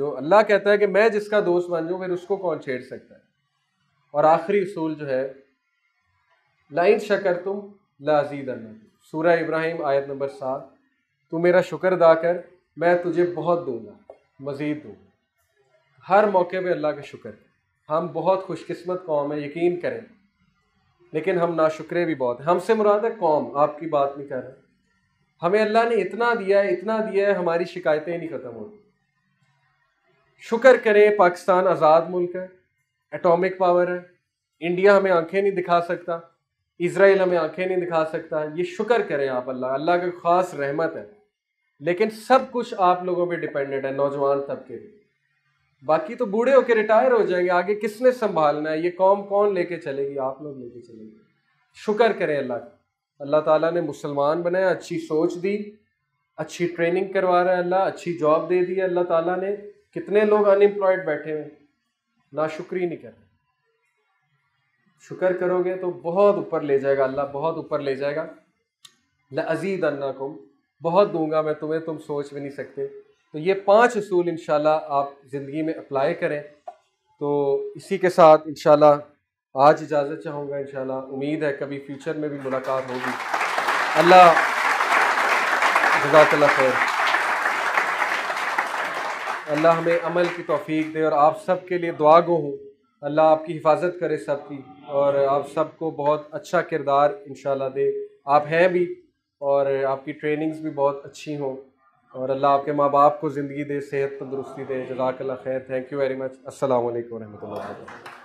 जो अल्लाह कहता है कि मैं जिसका दोस्त बन जाऊँ फिर उसको कौन छेड़ सकता है और आखिरी असूल जो है लाइन शकर तुम लाजीद सूर्य इब्राहिम आयत नंबर सात तू मेरा शुक्र अदा कर मैं तुझे बहुत दूंगा मज़ीद दूंगा हर मौके पे अल्लाह का शुक्र हम बहुत खुशकस्मत कौम है यकीन करें लेकिन हम नाशुक्रे भी बहुत हैं हमसे मुराद है कौम आपकी बात नहीं कर रहे हमें अल्लाह ने इतना दिया है इतना दिया है हमारी शिकायतें नहीं ख़त्म होती शुक्र करें पाकिस्तान आज़ाद मुल्क है एटॉमिक पावर है इंडिया हमें आंखें नहीं दिखा सकता इसराइल हमें आंखें नहीं दिखा सकता ये शुक्र करें आप अल्लाह अल्लाह की ख़ास रहमत है लेकिन सब कुछ आप लोगों पे डिपेंडेंट है नौजवान तबके बाकी तो बूढ़े होके रिटायर हो जाएंगे आगे किसने संभालना है ये कौम कौन लेके चलेगी आप लोग लेके चलेंगे शुक्र करें अल्लाह का अल्लाह ताला ने मुसलमान बनाया अच्छी सोच दी अच्छी ट्रेनिंग करवा रहा है अल्लाह अच्छी जॉब दे दी है अल्लाह ताला ने कितने लोग अनएम्प्लॉयड बैठे हुए ही नहीं कर रहे शुक्र करोगे तो बहुत ऊपर ले जाएगा अल्लाह बहुत ऊपर ले जाएगा लजीद अन्ना कुम बहुत दूंगा मैं तुम्हें तुम सोच भी नहीं सकते तो ये पांच असूल इन आप ज़िंदगी में अप्लाई करें तो इसी के साथ इन आज इजाज़त चाहूँगा इन उम्मीद है कभी फ्यूचर में भी मुलाकात होगी अल्लाह जजाकल्ला खैर अल्लाह हमें अमल की तोफ़ी दे और आप सब के लिए दुआ गो हूँ अल्लाह आपकी हिफाजत करे सब की और आप सबको बहुत अच्छा किरदार इन दे आप हैं भी और आपकी ट्रेनिंग्स भी बहुत अच्छी हों और अल्लाह आपके माँ बाप को ज़िंदगी दे सेहत तंदुरुस्ती दे जजाकल्ला खैर थैंक यू वेरी मच असल वरहमल